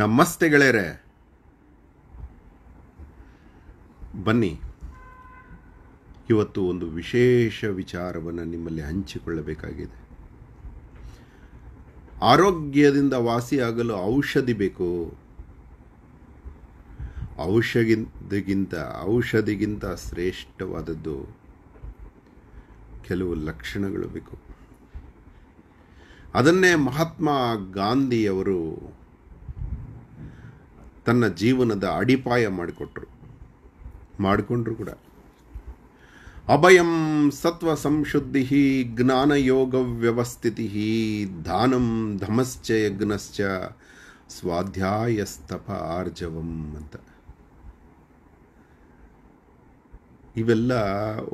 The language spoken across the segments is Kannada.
ನಮಸ್ತೆ ಗೆಳೆಯರೆ ಬನ್ನಿ ಇವತ್ತು ಒಂದು ವಿಶೇಷ ವಿಚಾರವನ್ನು ನಿಮ್ಮಲ್ಲಿ ಹಂಚಿಕೊಳ್ಳಬೇಕಾಗಿದೆ ಆರೋಗ್ಯದಿಂದ ವಾಸಿಯಾಗಲು ಔಷಧಿ ಬೇಕು ಔಷಧಿಗಿಂತ ಔಷಧಿಗಿಂತ ಶ್ರೇಷ್ಠವಾದದ್ದು ಕೆಲವು ಲಕ್ಷಣಗಳು ಬೇಕು ಅದನ್ನೇ ಮಹಾತ್ಮ ಗಾಂಧಿಯವರು ತನ್ನ ಜೀವನದ ಅಡಿಪಾಯ ಮಾಡಿಕೊಟ್ರು ಮಾಡಿಕೊಂಡ್ರು ಕೂಡ ಅಭಯಂ ಸತ್ವ ಸಂಶುದ್ಧಿ ಜ್ಞಾನಯೋಗ ವ್ಯವಸ್ಥಿತಿ ದಾನಂ ಧಮಶ್ಚ ಯಜ್ಞಶ್ಚ ಸ್ವಾಧ್ಯಾಯಸ್ತಪ ಆರ್ಜವಂ ಅಂತ ಇವೆಲ್ಲ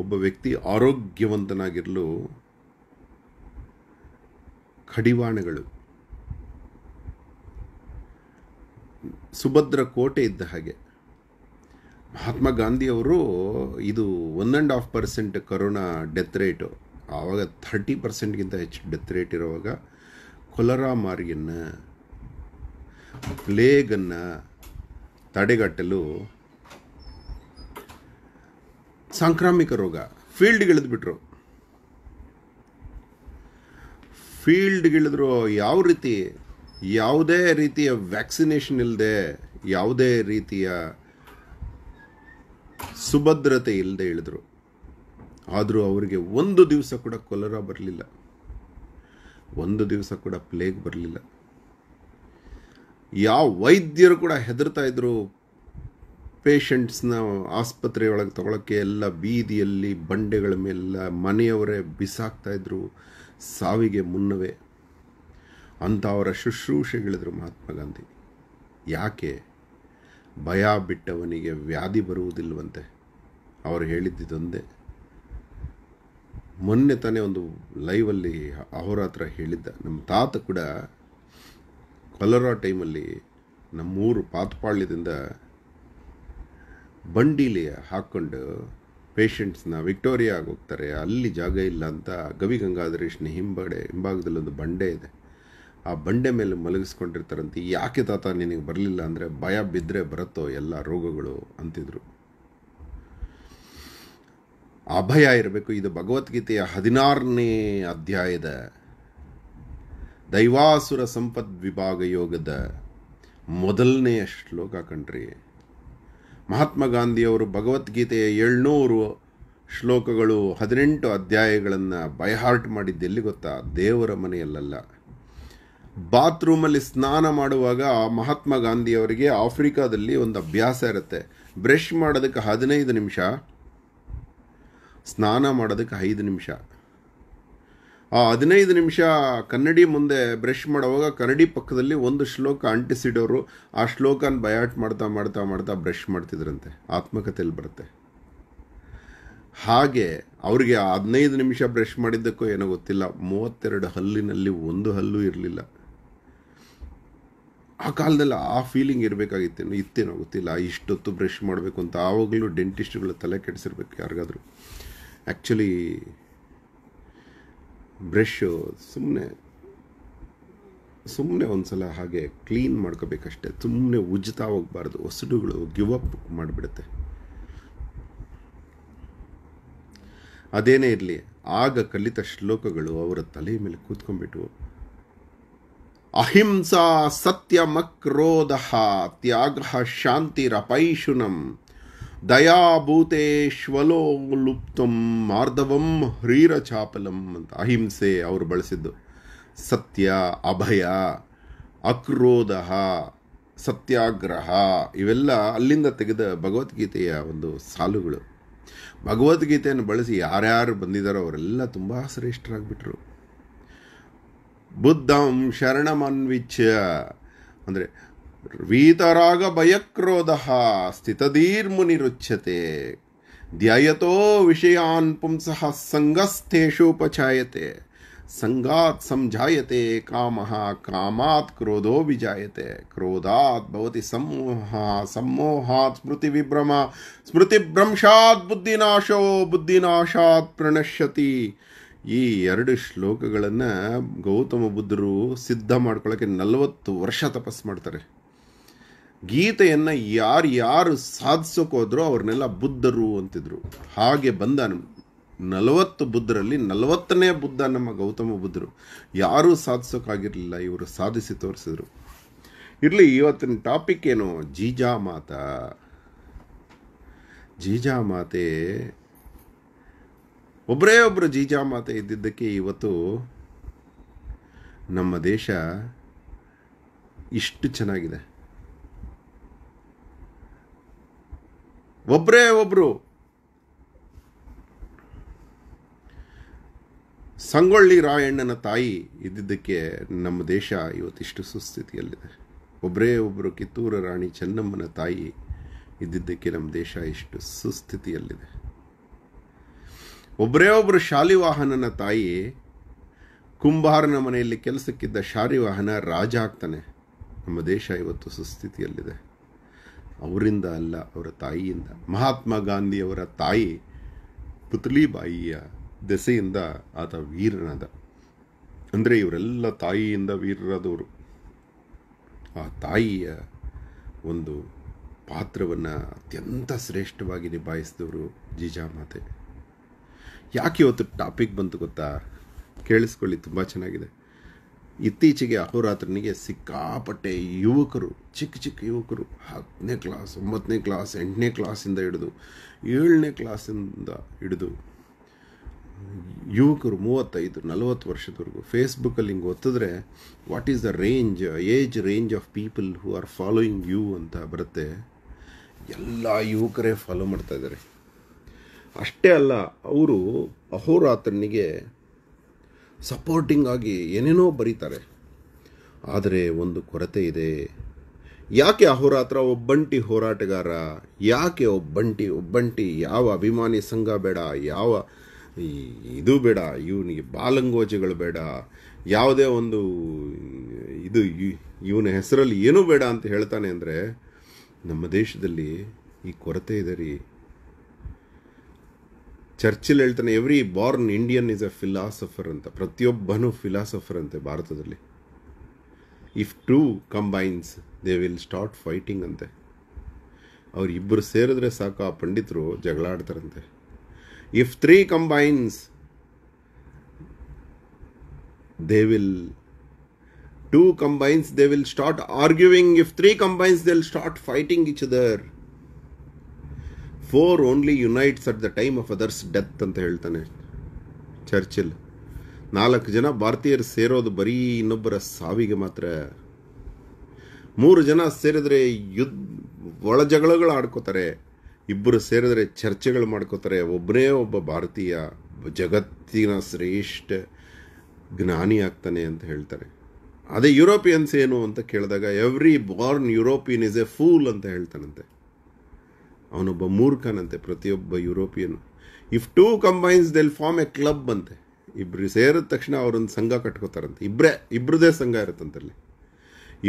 ಒಬ್ಬ ವ್ಯಕ್ತಿ ಆರೋಗ್ಯವಂತನಾಗಿರಲು ಕಡಿವಾಣಗಳು ಸುಭದ್ರ ಕೋಟೆ ಇದ್ದ ಹಾಗೆ ಮಹಾತ್ಮ ಗಾಂಧಿಯವರು ಇದು one and half percent corona death rate ಆವಾಗ ಥರ್ಟಿ ಪರ್ಸೆಂಟ್ಗಿಂತ ಹೆಚ್ಚು ಡೆತ್ ರೇಟ್ ಇರುವಾಗ ಕೊಲರಾ ಮಾರಿಯನ್ನು ಪ್ಲೇಗನ್ನು ತಡೆಗಟ್ಟಲು ಸಾಂಕ್ರಾಮಿಕ ರೋಗ ಫೀಲ್ಡ್ಗಿಳಿದ್ಬಿಟ್ರು ಫೀಲ್ಡ್ಗಿಳಿದ್ರು ಯಾವ ರೀತಿ ಯಾವುದೇ ರೀತಿಯ ವ್ಯಾಕ್ಸಿನೇಷನ್ ಇಲ್ಲದೆ ಯಾವುದೇ ರೀತಿಯ ಸುಭದ್ರತೆ ಇಲ್ಲದೆ ಇಳಿದ್ರು ಆದರೂ ಅವರಿಗೆ ಒಂದು ದಿವಸ ಕೂಡ ಕೊಲರ ಬರಲಿಲ್ಲ ಒಂದು ದಿವಸ ಕೂಡ ಪ್ಲೇಗ್ ಬರಲಿಲ್ಲ ಯಾವ ವೈದ್ಯರು ಕೂಡ ಹೆದರ್ತಾ ಇದ್ರು ಪೇಷಂಟ್ಸ್ನ ಆಸ್ಪತ್ರೆಯೊಳಗೆ ತೊಗೊಳಕ್ಕೆ ಎಲ್ಲ ಬೀದಿಯಲ್ಲಿ ಬಂಡೆಗಳ ಮೇಲೆಲ್ಲ ಮನೆಯವರೇ ಬಿಸಾಕ್ತಾಯಿದ್ರು ಸಾವಿಗೆ ಮುನ್ನವೇ ಅಂಥವರ ಶುಶ್ರೂಷೆಗಳಿದ್ರು ಮಹಾತ್ಮ ಗಾಂಧಿ ಯಾಕೆ ಭಯ ಬಿಟ್ಟವನಿಗೆ ವ್ಯಾಧಿ ಬರುವುದಿಲ್ಲವಂತೆ ಅವರು ಹೇಳಿದ್ದಿದ್ದೊಂದೇ ಮೊನ್ನೆ ತಾನೇ ಒಂದು ಲೈವಲ್ಲಿ ಹತ್ರ ಹೇಳಿದ್ದ ನಮ್ಮ ತಾತ ಕೂಡ ಕೊಲರಾ ಟೈಮಲ್ಲಿ ನಮ್ಮೂರು ಪಾತ್ಪಾಳ್ಯದಿಂದ ಬಂಡೀಲಿ ಹಾಕ್ಕೊಂಡು ಪೇಷಂಟ್ಸ್ನ ವಿಕ್ಟೋರಿಯಾಗೆ ಹೋಗ್ತಾರೆ ಅಲ್ಲಿ ಜಾಗ ಇಲ್ಲ ಅಂತ ಗವಿ ಗಂಗಾಧರೇಶ್ನ ಹಿಂಬಡೆ ಹಿಂಭಾಗದಲ್ಲಿ ಒಂದು ಬಂಡೆ ಇದೆ ಆ ಬಂಡೆ ಮೇಲೆ ಮಲಗಿಸ್ಕೊಂಡಿರ್ತಾರಂತೆ ಯಾಕೆ ತಾತ ನಿನಗೆ ಬರಲಿಲ್ಲ ಅಂದರೆ ಭಯ ಬಿದ್ದರೆ ಬರುತ್ತೋ ಎಲ್ಲ ರೋಗಗಳು ಅಂತಿದ್ರು ಅಭಯ ಇರಬೇಕು ಇದು ಭಗವದ್ಗೀತೆಯ ಹದಿನಾರನೇ ಅಧ್ಯಾಯದ ದೈವಾಸುರ ಸಂಪದ್ ವಿಭಾಗ ಯೋಗದ ಮೊದಲನೆಯ ಶ್ಲೋಕ ಕಣ್ರಿ ಮಹಾತ್ಮ ಗಾಂಧಿಯವರು ಭಗವದ್ಗೀತೆಯ ಏಳ್ನೂರು ಶ್ಲೋಕಗಳು ಹದಿನೆಂಟು ಅಧ್ಯಾಯಗಳನ್ನು ಬೈಹಾರ್ಟ್ ಮಾಡಿದ್ದೆಲ್ಲಿ ಗೊತ್ತಾ ದೇವರ ಮನೆಯಲ್ಲ ಬಾತ್ರೂಮಲ್ಲಿ ಸ್ನಾನ ಮಾಡುವಾಗ ಮಹಾತ್ಮ ಗಾಂಧಿಯವರಿಗೆ ಆಫ್ರಿಕಾದಲ್ಲಿ ಒಂದು ಅಭ್ಯಾಸ ಇರುತ್ತೆ ಬ್ರಷ್ ಮಾಡೋದಕ್ಕೆ ಹದಿನೈದು ನಿಮಿಷ ಸ್ನಾನ ಮಾಡೋದಕ್ಕೆ ಐದು ನಿಮಿಷ ಆ ಹದಿನೈದು ನಿಮಿಷ ಕನ್ನಡಿ ಮುಂದೆ ಬ್ರಷ್ ಮಾಡುವಾಗ ಕನ್ನಡಿ ಪಕ್ಕದಲ್ಲಿ ಒಂದು ಶ್ಲೋಕ ಅಂಟಿಸಿಡೋರು ಆ ಶ್ಲೋಕನ ಬಯಾಟ್ ಮಾಡ್ತಾ ಮಾಡ್ತಾ ಮಾಡ್ತಾ ಬ್ರಷ್ ಮಾಡ್ತಿದ್ರಂತೆ ಆತ್ಮಕಥೆಯಲ್ಲಿ ಬರುತ್ತೆ ಹಾಗೆ ಅವರಿಗೆ ಹದಿನೈದು ನಿಮಿಷ ಬ್ರಷ್ ಮಾಡಿದ್ದಕ್ಕೂ ಏನೋ ಗೊತ್ತಿಲ್ಲ ಮೂವತ್ತೆರಡು ಹಲ್ಲಿನಲ್ಲಿ ಒಂದು ಹಲ್ಲು ಇರಲಿಲ್ಲ ಆ ಕಾಲದಲ್ಲಿ ಆ ಫೀಲಿಂಗ್ ಇರಬೇಕಾಗಿತ್ತೇನು ಇತ್ತೇನೋ ಗೊತ್ತಿಲ್ಲ ಇಷ್ಟೊತ್ತು ಬ್ರಷ್ ಮಾಡಬೇಕು ಅಂತ ಆವಾಗಲೂ ಡೆಂಟಿಸ್ಟ್ಗಳು ತಲೆ ಕೆಡಿಸಿರ್ಬೇಕು ಯಾರಿಗಾದರೂ ಆ್ಯಕ್ಚುಲಿ ಬ್ರಷ್ಷು ಸುಮ್ಮನೆ ಸುಮ್ಮನೆ ಒಂದು ಸಲ ಹಾಗೆ ಕ್ಲೀನ್ ಮಾಡ್ಕೋಬೇಕಷ್ಟೆ ಸುಮ್ಮನೆ ಉಜ್ಜತಾ ಹೋಗಬಾರ್ದು ಹೊಸಡುಗಳು ಗಿವ್ ಅಪ್ ಮಾಡಿಬಿಡುತ್ತೆ ಅದೇನೇ ಇರಲಿ ಆಗ ಕಲಿತ ಶ್ಲೋಕಗಳು ಅವರ ತಲೆಯ ಮೇಲೆ ಕೂತ್ಕೊಂಡ್ಬಿಟ್ಟು ಅಹಿಂಸಾ ಸತ್ಯಮಕ್ರೋಧ ತ್ಯಾಗ ಶಾಂತಿರಪೈಶುನಂ ದಯಾಭೂತೇಶ್ವಲೋಲುಪ್ತಂ ಮಾರ್ಧವಂ ಚಾಪಲಂ ಅಂತ ಅಹಿಂಸೆ ಅವರು ಬಳಸಿದ್ದು ಸತ್ಯ ಅಭಯ ಅಕ್ರೋಧ ಸತ್ಯಾಗ್ರಹ ಇವೆಲ್ಲ ಅಲ್ಲಿಂದ ತೆಗೆದ ಭಗವದ್ಗೀತೆಯ ಒಂದು ಸಾಲುಗಳು ಭಗವದ್ಗೀತೆಯನ್ನು ಬಳಸಿ ಯಾರ್ಯಾರು ಬಂದಿದ್ದಾರೋ ಅವರೆಲ್ಲ ತುಂಬ ಶ್ರೇಷ್ಠರಾಗಿಬಿಟ್ರು ಬುದ್ಧಂ ಶರಣಮನ್ವಿಚ್ಯ ಅಂದರೆ ವೀತರಾಗ ಭಯಕ್ರೋಧ ಸ್ಥಿತಧೀರ್ಮುನಿರುಚ್ಯತೆ ಧ್ಯಾಯತೋ ವಿಷಯಾನ್ ಪುಂಸಃ ಸಂಗಸ್ಥೇಷುಪಚಾಯತೆ संगात समझायते कामः कामात् क्रोधो विजायते क्रोधात् भवति सम्मोहः सम्मोहात् स्मृतिविभ्रमः स्मृतिभ्रंशात् बुद्धिनाशो बुद्धिनाशा प्रणश्यति ಈ ಎರಡು ಶ್ಲೋಕಗಳನ್ನು ಗೌತಮ ಬುದ್ಧರು ಸಿದ್ಧ ಮಾಡ್ಕೊಳ್ಳೋಕ್ಕೆ ನಲವತ್ತು ವರ್ಷ ತಪಸ್ ಮಾಡ್ತಾರೆ ಗೀತೆಯನ್ನು ಯಾರು ಯಾರು ಹೋದರೂ ಅವ್ರನ್ನೆಲ್ಲ ಬುದ್ಧರು ಅಂತಿದ್ರು ಹಾಗೆ ಬಂದ ನಲವತ್ತು ಬುದ್ಧರಲ್ಲಿ ನಲವತ್ತನೇ ಬುದ್ಧ ನಮ್ಮ ಗೌತಮ ಬುದ್ಧರು ಯಾರೂ ಸಾಧಿಸೋಕ್ಕಾಗಿರಲಿಲ್ಲ ಇವರು ಸಾಧಿಸಿ ತೋರಿಸಿದ್ರು ಇರಲಿ ಇವತ್ತಿನ ಟಾಪಿಕ್ ಏನು ಜೀಜಾ ಮಾತಾ ಜೀಜಾ ಮಾತೆ ಒಬ್ಬರೇ ಒಬ್ಬರು ಜೀಜಾಮಾತೆ ಇದ್ದಿದ್ದಕ್ಕೆ ಇವತ್ತು ನಮ್ಮ ದೇಶ ಇಷ್ಟು ಚೆನ್ನಾಗಿದೆ ಒಬ್ಬರೇ ಒಬ್ಬರು ಸಂಗೊಳ್ಳಿ ರಾಯಣ್ಣನ ತಾಯಿ ಇದ್ದಿದ್ದಕ್ಕೆ ನಮ್ಮ ದೇಶ ಇವತ್ತಿಷ್ಟು ಸುಸ್ಥಿತಿಯಲ್ಲಿದೆ ಒಬ್ಬರೇ ಒಬ್ಬರು ಕಿತ್ತೂರ ರಾಣಿ ಚೆನ್ನಮ್ಮನ ತಾಯಿ ಇದ್ದಿದ್ದಕ್ಕೆ ನಮ್ಮ ದೇಶ ಇಷ್ಟು ಸುಸ್ಥಿತಿಯಲ್ಲಿದೆ ಒಬ್ಬರೇ ಒಬ್ಬರು ಶಾಲಿವಾಹನನ ತಾಯಿ ಕುಂಬಾರನ ಮನೆಯಲ್ಲಿ ಕೆಲಸಕ್ಕಿದ್ದ ಶಾಲಿವಾಹನ ರಾಜ ಆಗ್ತಾನೆ ನಮ್ಮ ದೇಶ ಇವತ್ತು ಸುಸ್ಥಿತಿಯಲ್ಲಿದೆ ಅವರಿಂದ ಅಲ್ಲ ಅವರ ತಾಯಿಯಿಂದ ಮಹಾತ್ಮ ಗಾಂಧಿಯವರ ತಾಯಿ ಪುತ್ಲಿಬಾಯಿಯ ದೆಸೆಯಿಂದ ಆತ ವೀರನಾದ ಅಂದರೆ ಇವರೆಲ್ಲ ತಾಯಿಯಿಂದ ವೀರರಾದವರು ಆ ತಾಯಿಯ ಒಂದು ಪಾತ್ರವನ್ನು ಅತ್ಯಂತ ಶ್ರೇಷ್ಠವಾಗಿ ನಿಭಾಯಿಸಿದವರು ಜೀಜಾಮಾತೆ ಯಾಕೆ ಇವತ್ತು ಟಾಪಿಕ್ ಬಂತು ಗೊತ್ತಾ ಕೇಳಿಸ್ಕೊಳ್ಳಿ ತುಂಬ ಚೆನ್ನಾಗಿದೆ ಇತ್ತೀಚೆಗೆ ಅಹೋರಾತ್ರನಿಗೆ ಸಿಕ್ಕಾಪಟ್ಟೆ ಯುವಕರು ಚಿಕ್ಕ ಚಿಕ್ಕ ಯುವಕರು ಹತ್ತನೇ ಕ್ಲಾಸ್ ಒಂಬತ್ತನೇ ಕ್ಲಾಸ್ ಎಂಟನೇ ಕ್ಲಾಸಿಂದ ಹಿಡಿದು ಏಳನೇ ಕ್ಲಾಸಿಂದ ಹಿಡಿದು ಯುವಕರು ಮೂವತ್ತೈದು ನಲವತ್ತು ವರ್ಷದವರೆಗೂ ಫೇಸ್ಬುಕ್ಕಲ್ಲಿ ಹಿಂಗೆ ಒತ್ತಿದ್ರೆ what is the range age range of people who are following you ಅಂತ ಬರುತ್ತೆ ಎಲ್ಲ ಯುವಕರೇ ಫಾಲೋ ಮಾಡ್ತಾ ಇದ್ದಾರೆ ಅಷ್ಟೇ ಅಲ್ಲ ಅವರು ಅಹೋರಾತ್ರನಿಗೆ ಸಪೋರ್ಟಿಂಗ್ ಆಗಿ ಏನೇನೋ ಬರೀತಾರೆ ಆದರೆ ಒಂದು ಕೊರತೆ ಇದೆ ಯಾಕೆ ಅಹೋರಾತ್ರ ಒಬ್ಬಂಟಿ ಹೋರಾಟಗಾರ ಯಾಕೆ ಒಬ್ಬಂಟಿ ಒಬ್ಬಂಟಿ ಯಾವ ಅಭಿಮಾನಿ ಸಂಘ ಬೇಡ ಯಾವ ಇದು ಬೇಡ ಇವನಿಗೆ ಬಾಲಂಗೋಜಗಳು ಬೇಡ ಯಾವುದೇ ಒಂದು ಇದು ಇವನ ಹೆಸರಲ್ಲಿ ಏನೂ ಬೇಡ ಅಂತ ಹೇಳ್ತಾನೆ ಅಂದರೆ ನಮ್ಮ ದೇಶದಲ್ಲಿ ಈ ಕೊರತೆ ಇದೆ ರೀ ಚರ್ಚಿಲ್ ಹೇಳ್ತಾನೆ every born Indian is a philosopher ಅಂತ ಪ್ರತಿಯೊಬ್ಬನೂ ಫಿಲಾಸಫರ್ ಅಂತೆ ಭಾರತದಲ್ಲಿ if two combines they will start fighting ಅಂತೆ ಅವರಿಬ್ಬರು ಸೇರಿದ್ರೆ ಸಾಕು ಆ ಪಂಡಿತರು ಜಗಳಾಡ್ತಾರಂತೆ if three combines they will two combines they will start arguing if three combines they will start fighting each other four only unites at the time of others death ಅಂತ ಹೇಳ್ತಾನೆ ಚರ್ಚಿಲ್ ನಾಲ್ಕು ಜನ ಭಾರತೀಯರು ಸೇರೋದು ಬರೀ ಇನ್ನೊಬ್ಬರ ಸಾವಿಗೆ ಮಾತ್ರ ಮೂರು ಜನ ಸೇರಿದರೆ ಯುದ್ಧ ಒಳ ಜಗಳಗಳು ಆಡ್ಕೋತಾರೆ ಇಬ್ಬರು ಸೇರಿದ್ರೆ ಚರ್ಚೆಗಳು ಮಾಡ್ಕೋತಾರೆ ಒಬ್ಬನೇ ಒಬ್ಬ ಭಾರತೀಯ ಜಗತ್ತಿನ ಶ್ರೇಷ್ಠ ಜ್ಞಾನಿ ಆಗ್ತಾನೆ ಅಂತ ಹೇಳ್ತಾರೆ ಅದೇ ಯುರೋಪಿಯನ್ಸ್ ಏನು ಅಂತ ಕೇಳಿದಾಗ every born European is a fool ಅಂತ ಹೇಳ್ತಾನಂತೆ ಅವನೊಬ್ಬ ಮೂರ್ಖನಂತೆ ಪ್ರತಿಯೊಬ್ಬ European if two combines they'll form a club ಅಂತೆ ಇಬ್ಬರು ಸೇರಿದ ತಕ್ಷಣ ಅವರೊಂದು ಸಂಘ ಕಟ್ಕೋತಾರಂತೆ ಇಬ್ಬರೇ ಇಬ್ಬರದೇ ಸಂಘ ಇರುತ್ತಂತಲ್ಲಿ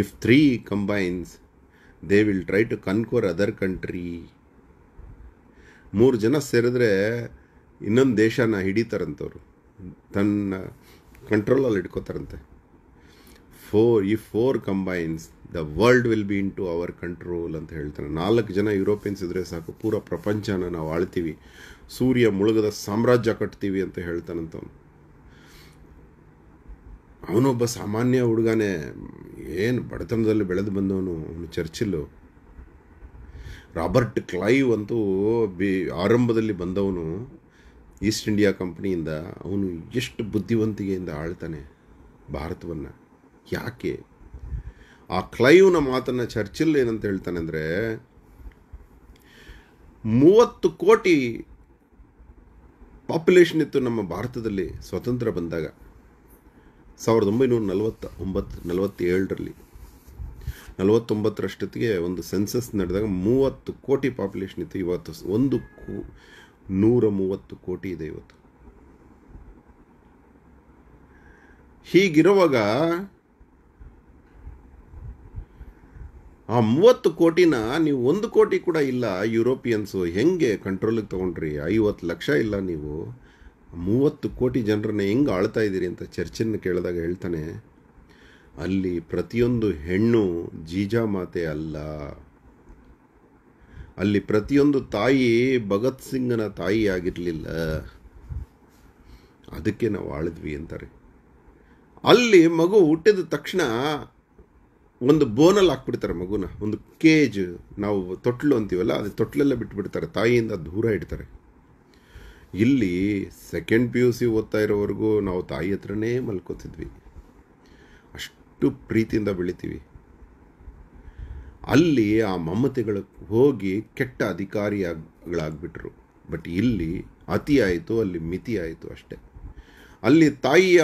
if three combines they will try to conquer other country ಮೂರು ಜನ ಸೇರಿದ್ರೆ ಇನ್ನೊಂದು ದೇಶನ ಹಿಡಿತಾರಂತವ್ರು ತನ್ನ ಕಂಟ್ರೋಲಲ್ಲಿ ಇಟ್ಕೋತಾರಂತೆ four if four combines the world will be into our control ಅಂತ ಹೇಳ್ತಾರೆ ನಾಲ್ಕು ಜನ ಯುರೋಪಿಯನ್ಸ್ ಇದ್ದರೆ ಸಾಕು ಪೂರ ಪ್ರಪಂಚನ ನಾವು ಆಳ್ತೀವಿ ಸೂರ್ಯ ಮುಳುಗದ ಸಾಮ್ರಾಜ್ಯ ಕಟ್ತೀವಿ ಅಂತ ಹೇಳ್ತಾನಂತವನು ಅವನೊಬ್ಬ ಸಾಮಾನ್ಯ ಹುಡುಗನೇ ಏನು ಬಡತನದಲ್ಲಿ ಬೆಳೆದು ಬಂದವನು ಅವನು ಚರ್ಚಿಲ್ಲು ರಾಬರ್ಟ್ ಕ್ಲೈವ್ ಅಂತೂ ಬಿ ಆರಂಭದಲ್ಲಿ ಬಂದವನು ಈಸ್ಟ್ ಇಂಡಿಯಾ ಕಂಪ್ನಿಯಿಂದ ಅವನು ಎಷ್ಟು ಬುದ್ಧಿವಂತಿಕೆಯಿಂದ ಆಳ್ತಾನೆ ಭಾರತವನ್ನು ಯಾಕೆ ಆ ಕ್ಲೈವ್ನ ಮಾತನ್ನು ಚರ್ಚಿಲ್ ಏನಂತ ಹೇಳ್ತಾನೆ ಅಂದರೆ ಮೂವತ್ತು ಕೋಟಿ ಪಾಪ್ಯುಲೇಷನ್ ಇತ್ತು ನಮ್ಮ ಭಾರತದಲ್ಲಿ ಸ್ವತಂತ್ರ ಬಂದಾಗ ಸಾವಿರದ ಒಂಬೈನೂರ ನಲವತ್ತ ಒಂಬತ್ತು ನಲವತ್ತೇಳರಲ್ಲಿ ನಲವತ್ತೊಂಬತ್ತರಷ್ಟೊತ್ತಿಗೆ ಒಂದು ಸೆನ್ಸಸ್ ನಡೆದಾಗ ಮೂವತ್ತು ಕೋಟಿ ಪಾಪ್ಯುಲೇಷನ್ ಇತ್ತು ಇವತ್ತು ಒಂದು ಕೋ ನೂರ ಮೂವತ್ತು ಕೋಟಿ ಇದೆ ಇವತ್ತು ಹೀಗಿರುವಾಗ ಆ ಮೂವತ್ತು ಕೋಟಿನ ನೀವು ಒಂದು ಕೋಟಿ ಕೂಡ ಇಲ್ಲ ಯುರೋಪಿಯನ್ಸು ಹೆಂಗೆ ಕಂಟ್ರೋಲಿಗೆ ತೊಗೊಂಡ್ರಿ ಐವತ್ತು ಲಕ್ಷ ಇಲ್ಲ ನೀವು ಮೂವತ್ತು ಕೋಟಿ ಜನರನ್ನ ಹೆಂಗೆ ಆಳ್ತಾ ಇದ್ದೀರಿ ಅಂತ ಚರ್ಚೆಯನ್ನು ಕೇಳಿದಾಗ ಹೇಳ್ತಾನೆ ಅಲ್ಲಿ ಪ್ರತಿಯೊಂದು ಹೆಣ್ಣು ಜೀಜಾ ಮಾತೆ ಅಲ್ಲ ಅಲ್ಲಿ ಪ್ರತಿಯೊಂದು ತಾಯಿ ಭಗತ್ ಸಿಂಗನ ತಾಯಿ ಆಗಿರಲಿಲ್ಲ ಅದಕ್ಕೆ ನಾವು ಆಳಿದ್ವಿ ಅಂತಾರೆ ಅಲ್ಲಿ ಮಗು ಹುಟ್ಟಿದ ತಕ್ಷಣ ಒಂದು ಬೋನಲ್ಲಿ ಹಾಕ್ಬಿಡ್ತಾರೆ ಮಗುನ ಒಂದು ಕೇಜ್ ನಾವು ತೊಟ್ಲು ಅಂತೀವಲ್ಲ ಅದು ತೊಟ್ಲೆಲ್ಲ ಬಿಟ್ಬಿಡ್ತಾರೆ ತಾಯಿಯಿಂದ ದೂರ ಇಡ್ತಾರೆ ಇಲ್ಲಿ ಸೆಕೆಂಡ್ ಪಿ ಯು ಸಿ ಓದ್ತಾ ಇರೋವರೆಗೂ ನಾವು ತಾಯಿ ಹತ್ರನೇ ಮಲ್ಕೋತಿದ್ವಿ ಅಷ್ಟು ಪ್ರೀತಿಯಿಂದ ಬೆಳಿತೀವಿ ಅಲ್ಲಿ ಆ ಮಮತೆಗಳು ಹೋಗಿ ಕೆಟ್ಟ ಅಧಿಕಾರಿಗಳಾಗ್ಬಿಟ್ರು ಬಟ್ ಇಲ್ಲಿ ಅತಿ ಆಯಿತು ಅಲ್ಲಿ ಮಿತಿ ಆಯಿತು ಅಷ್ಟೇ ಅಲ್ಲಿ ತಾಯಿಯ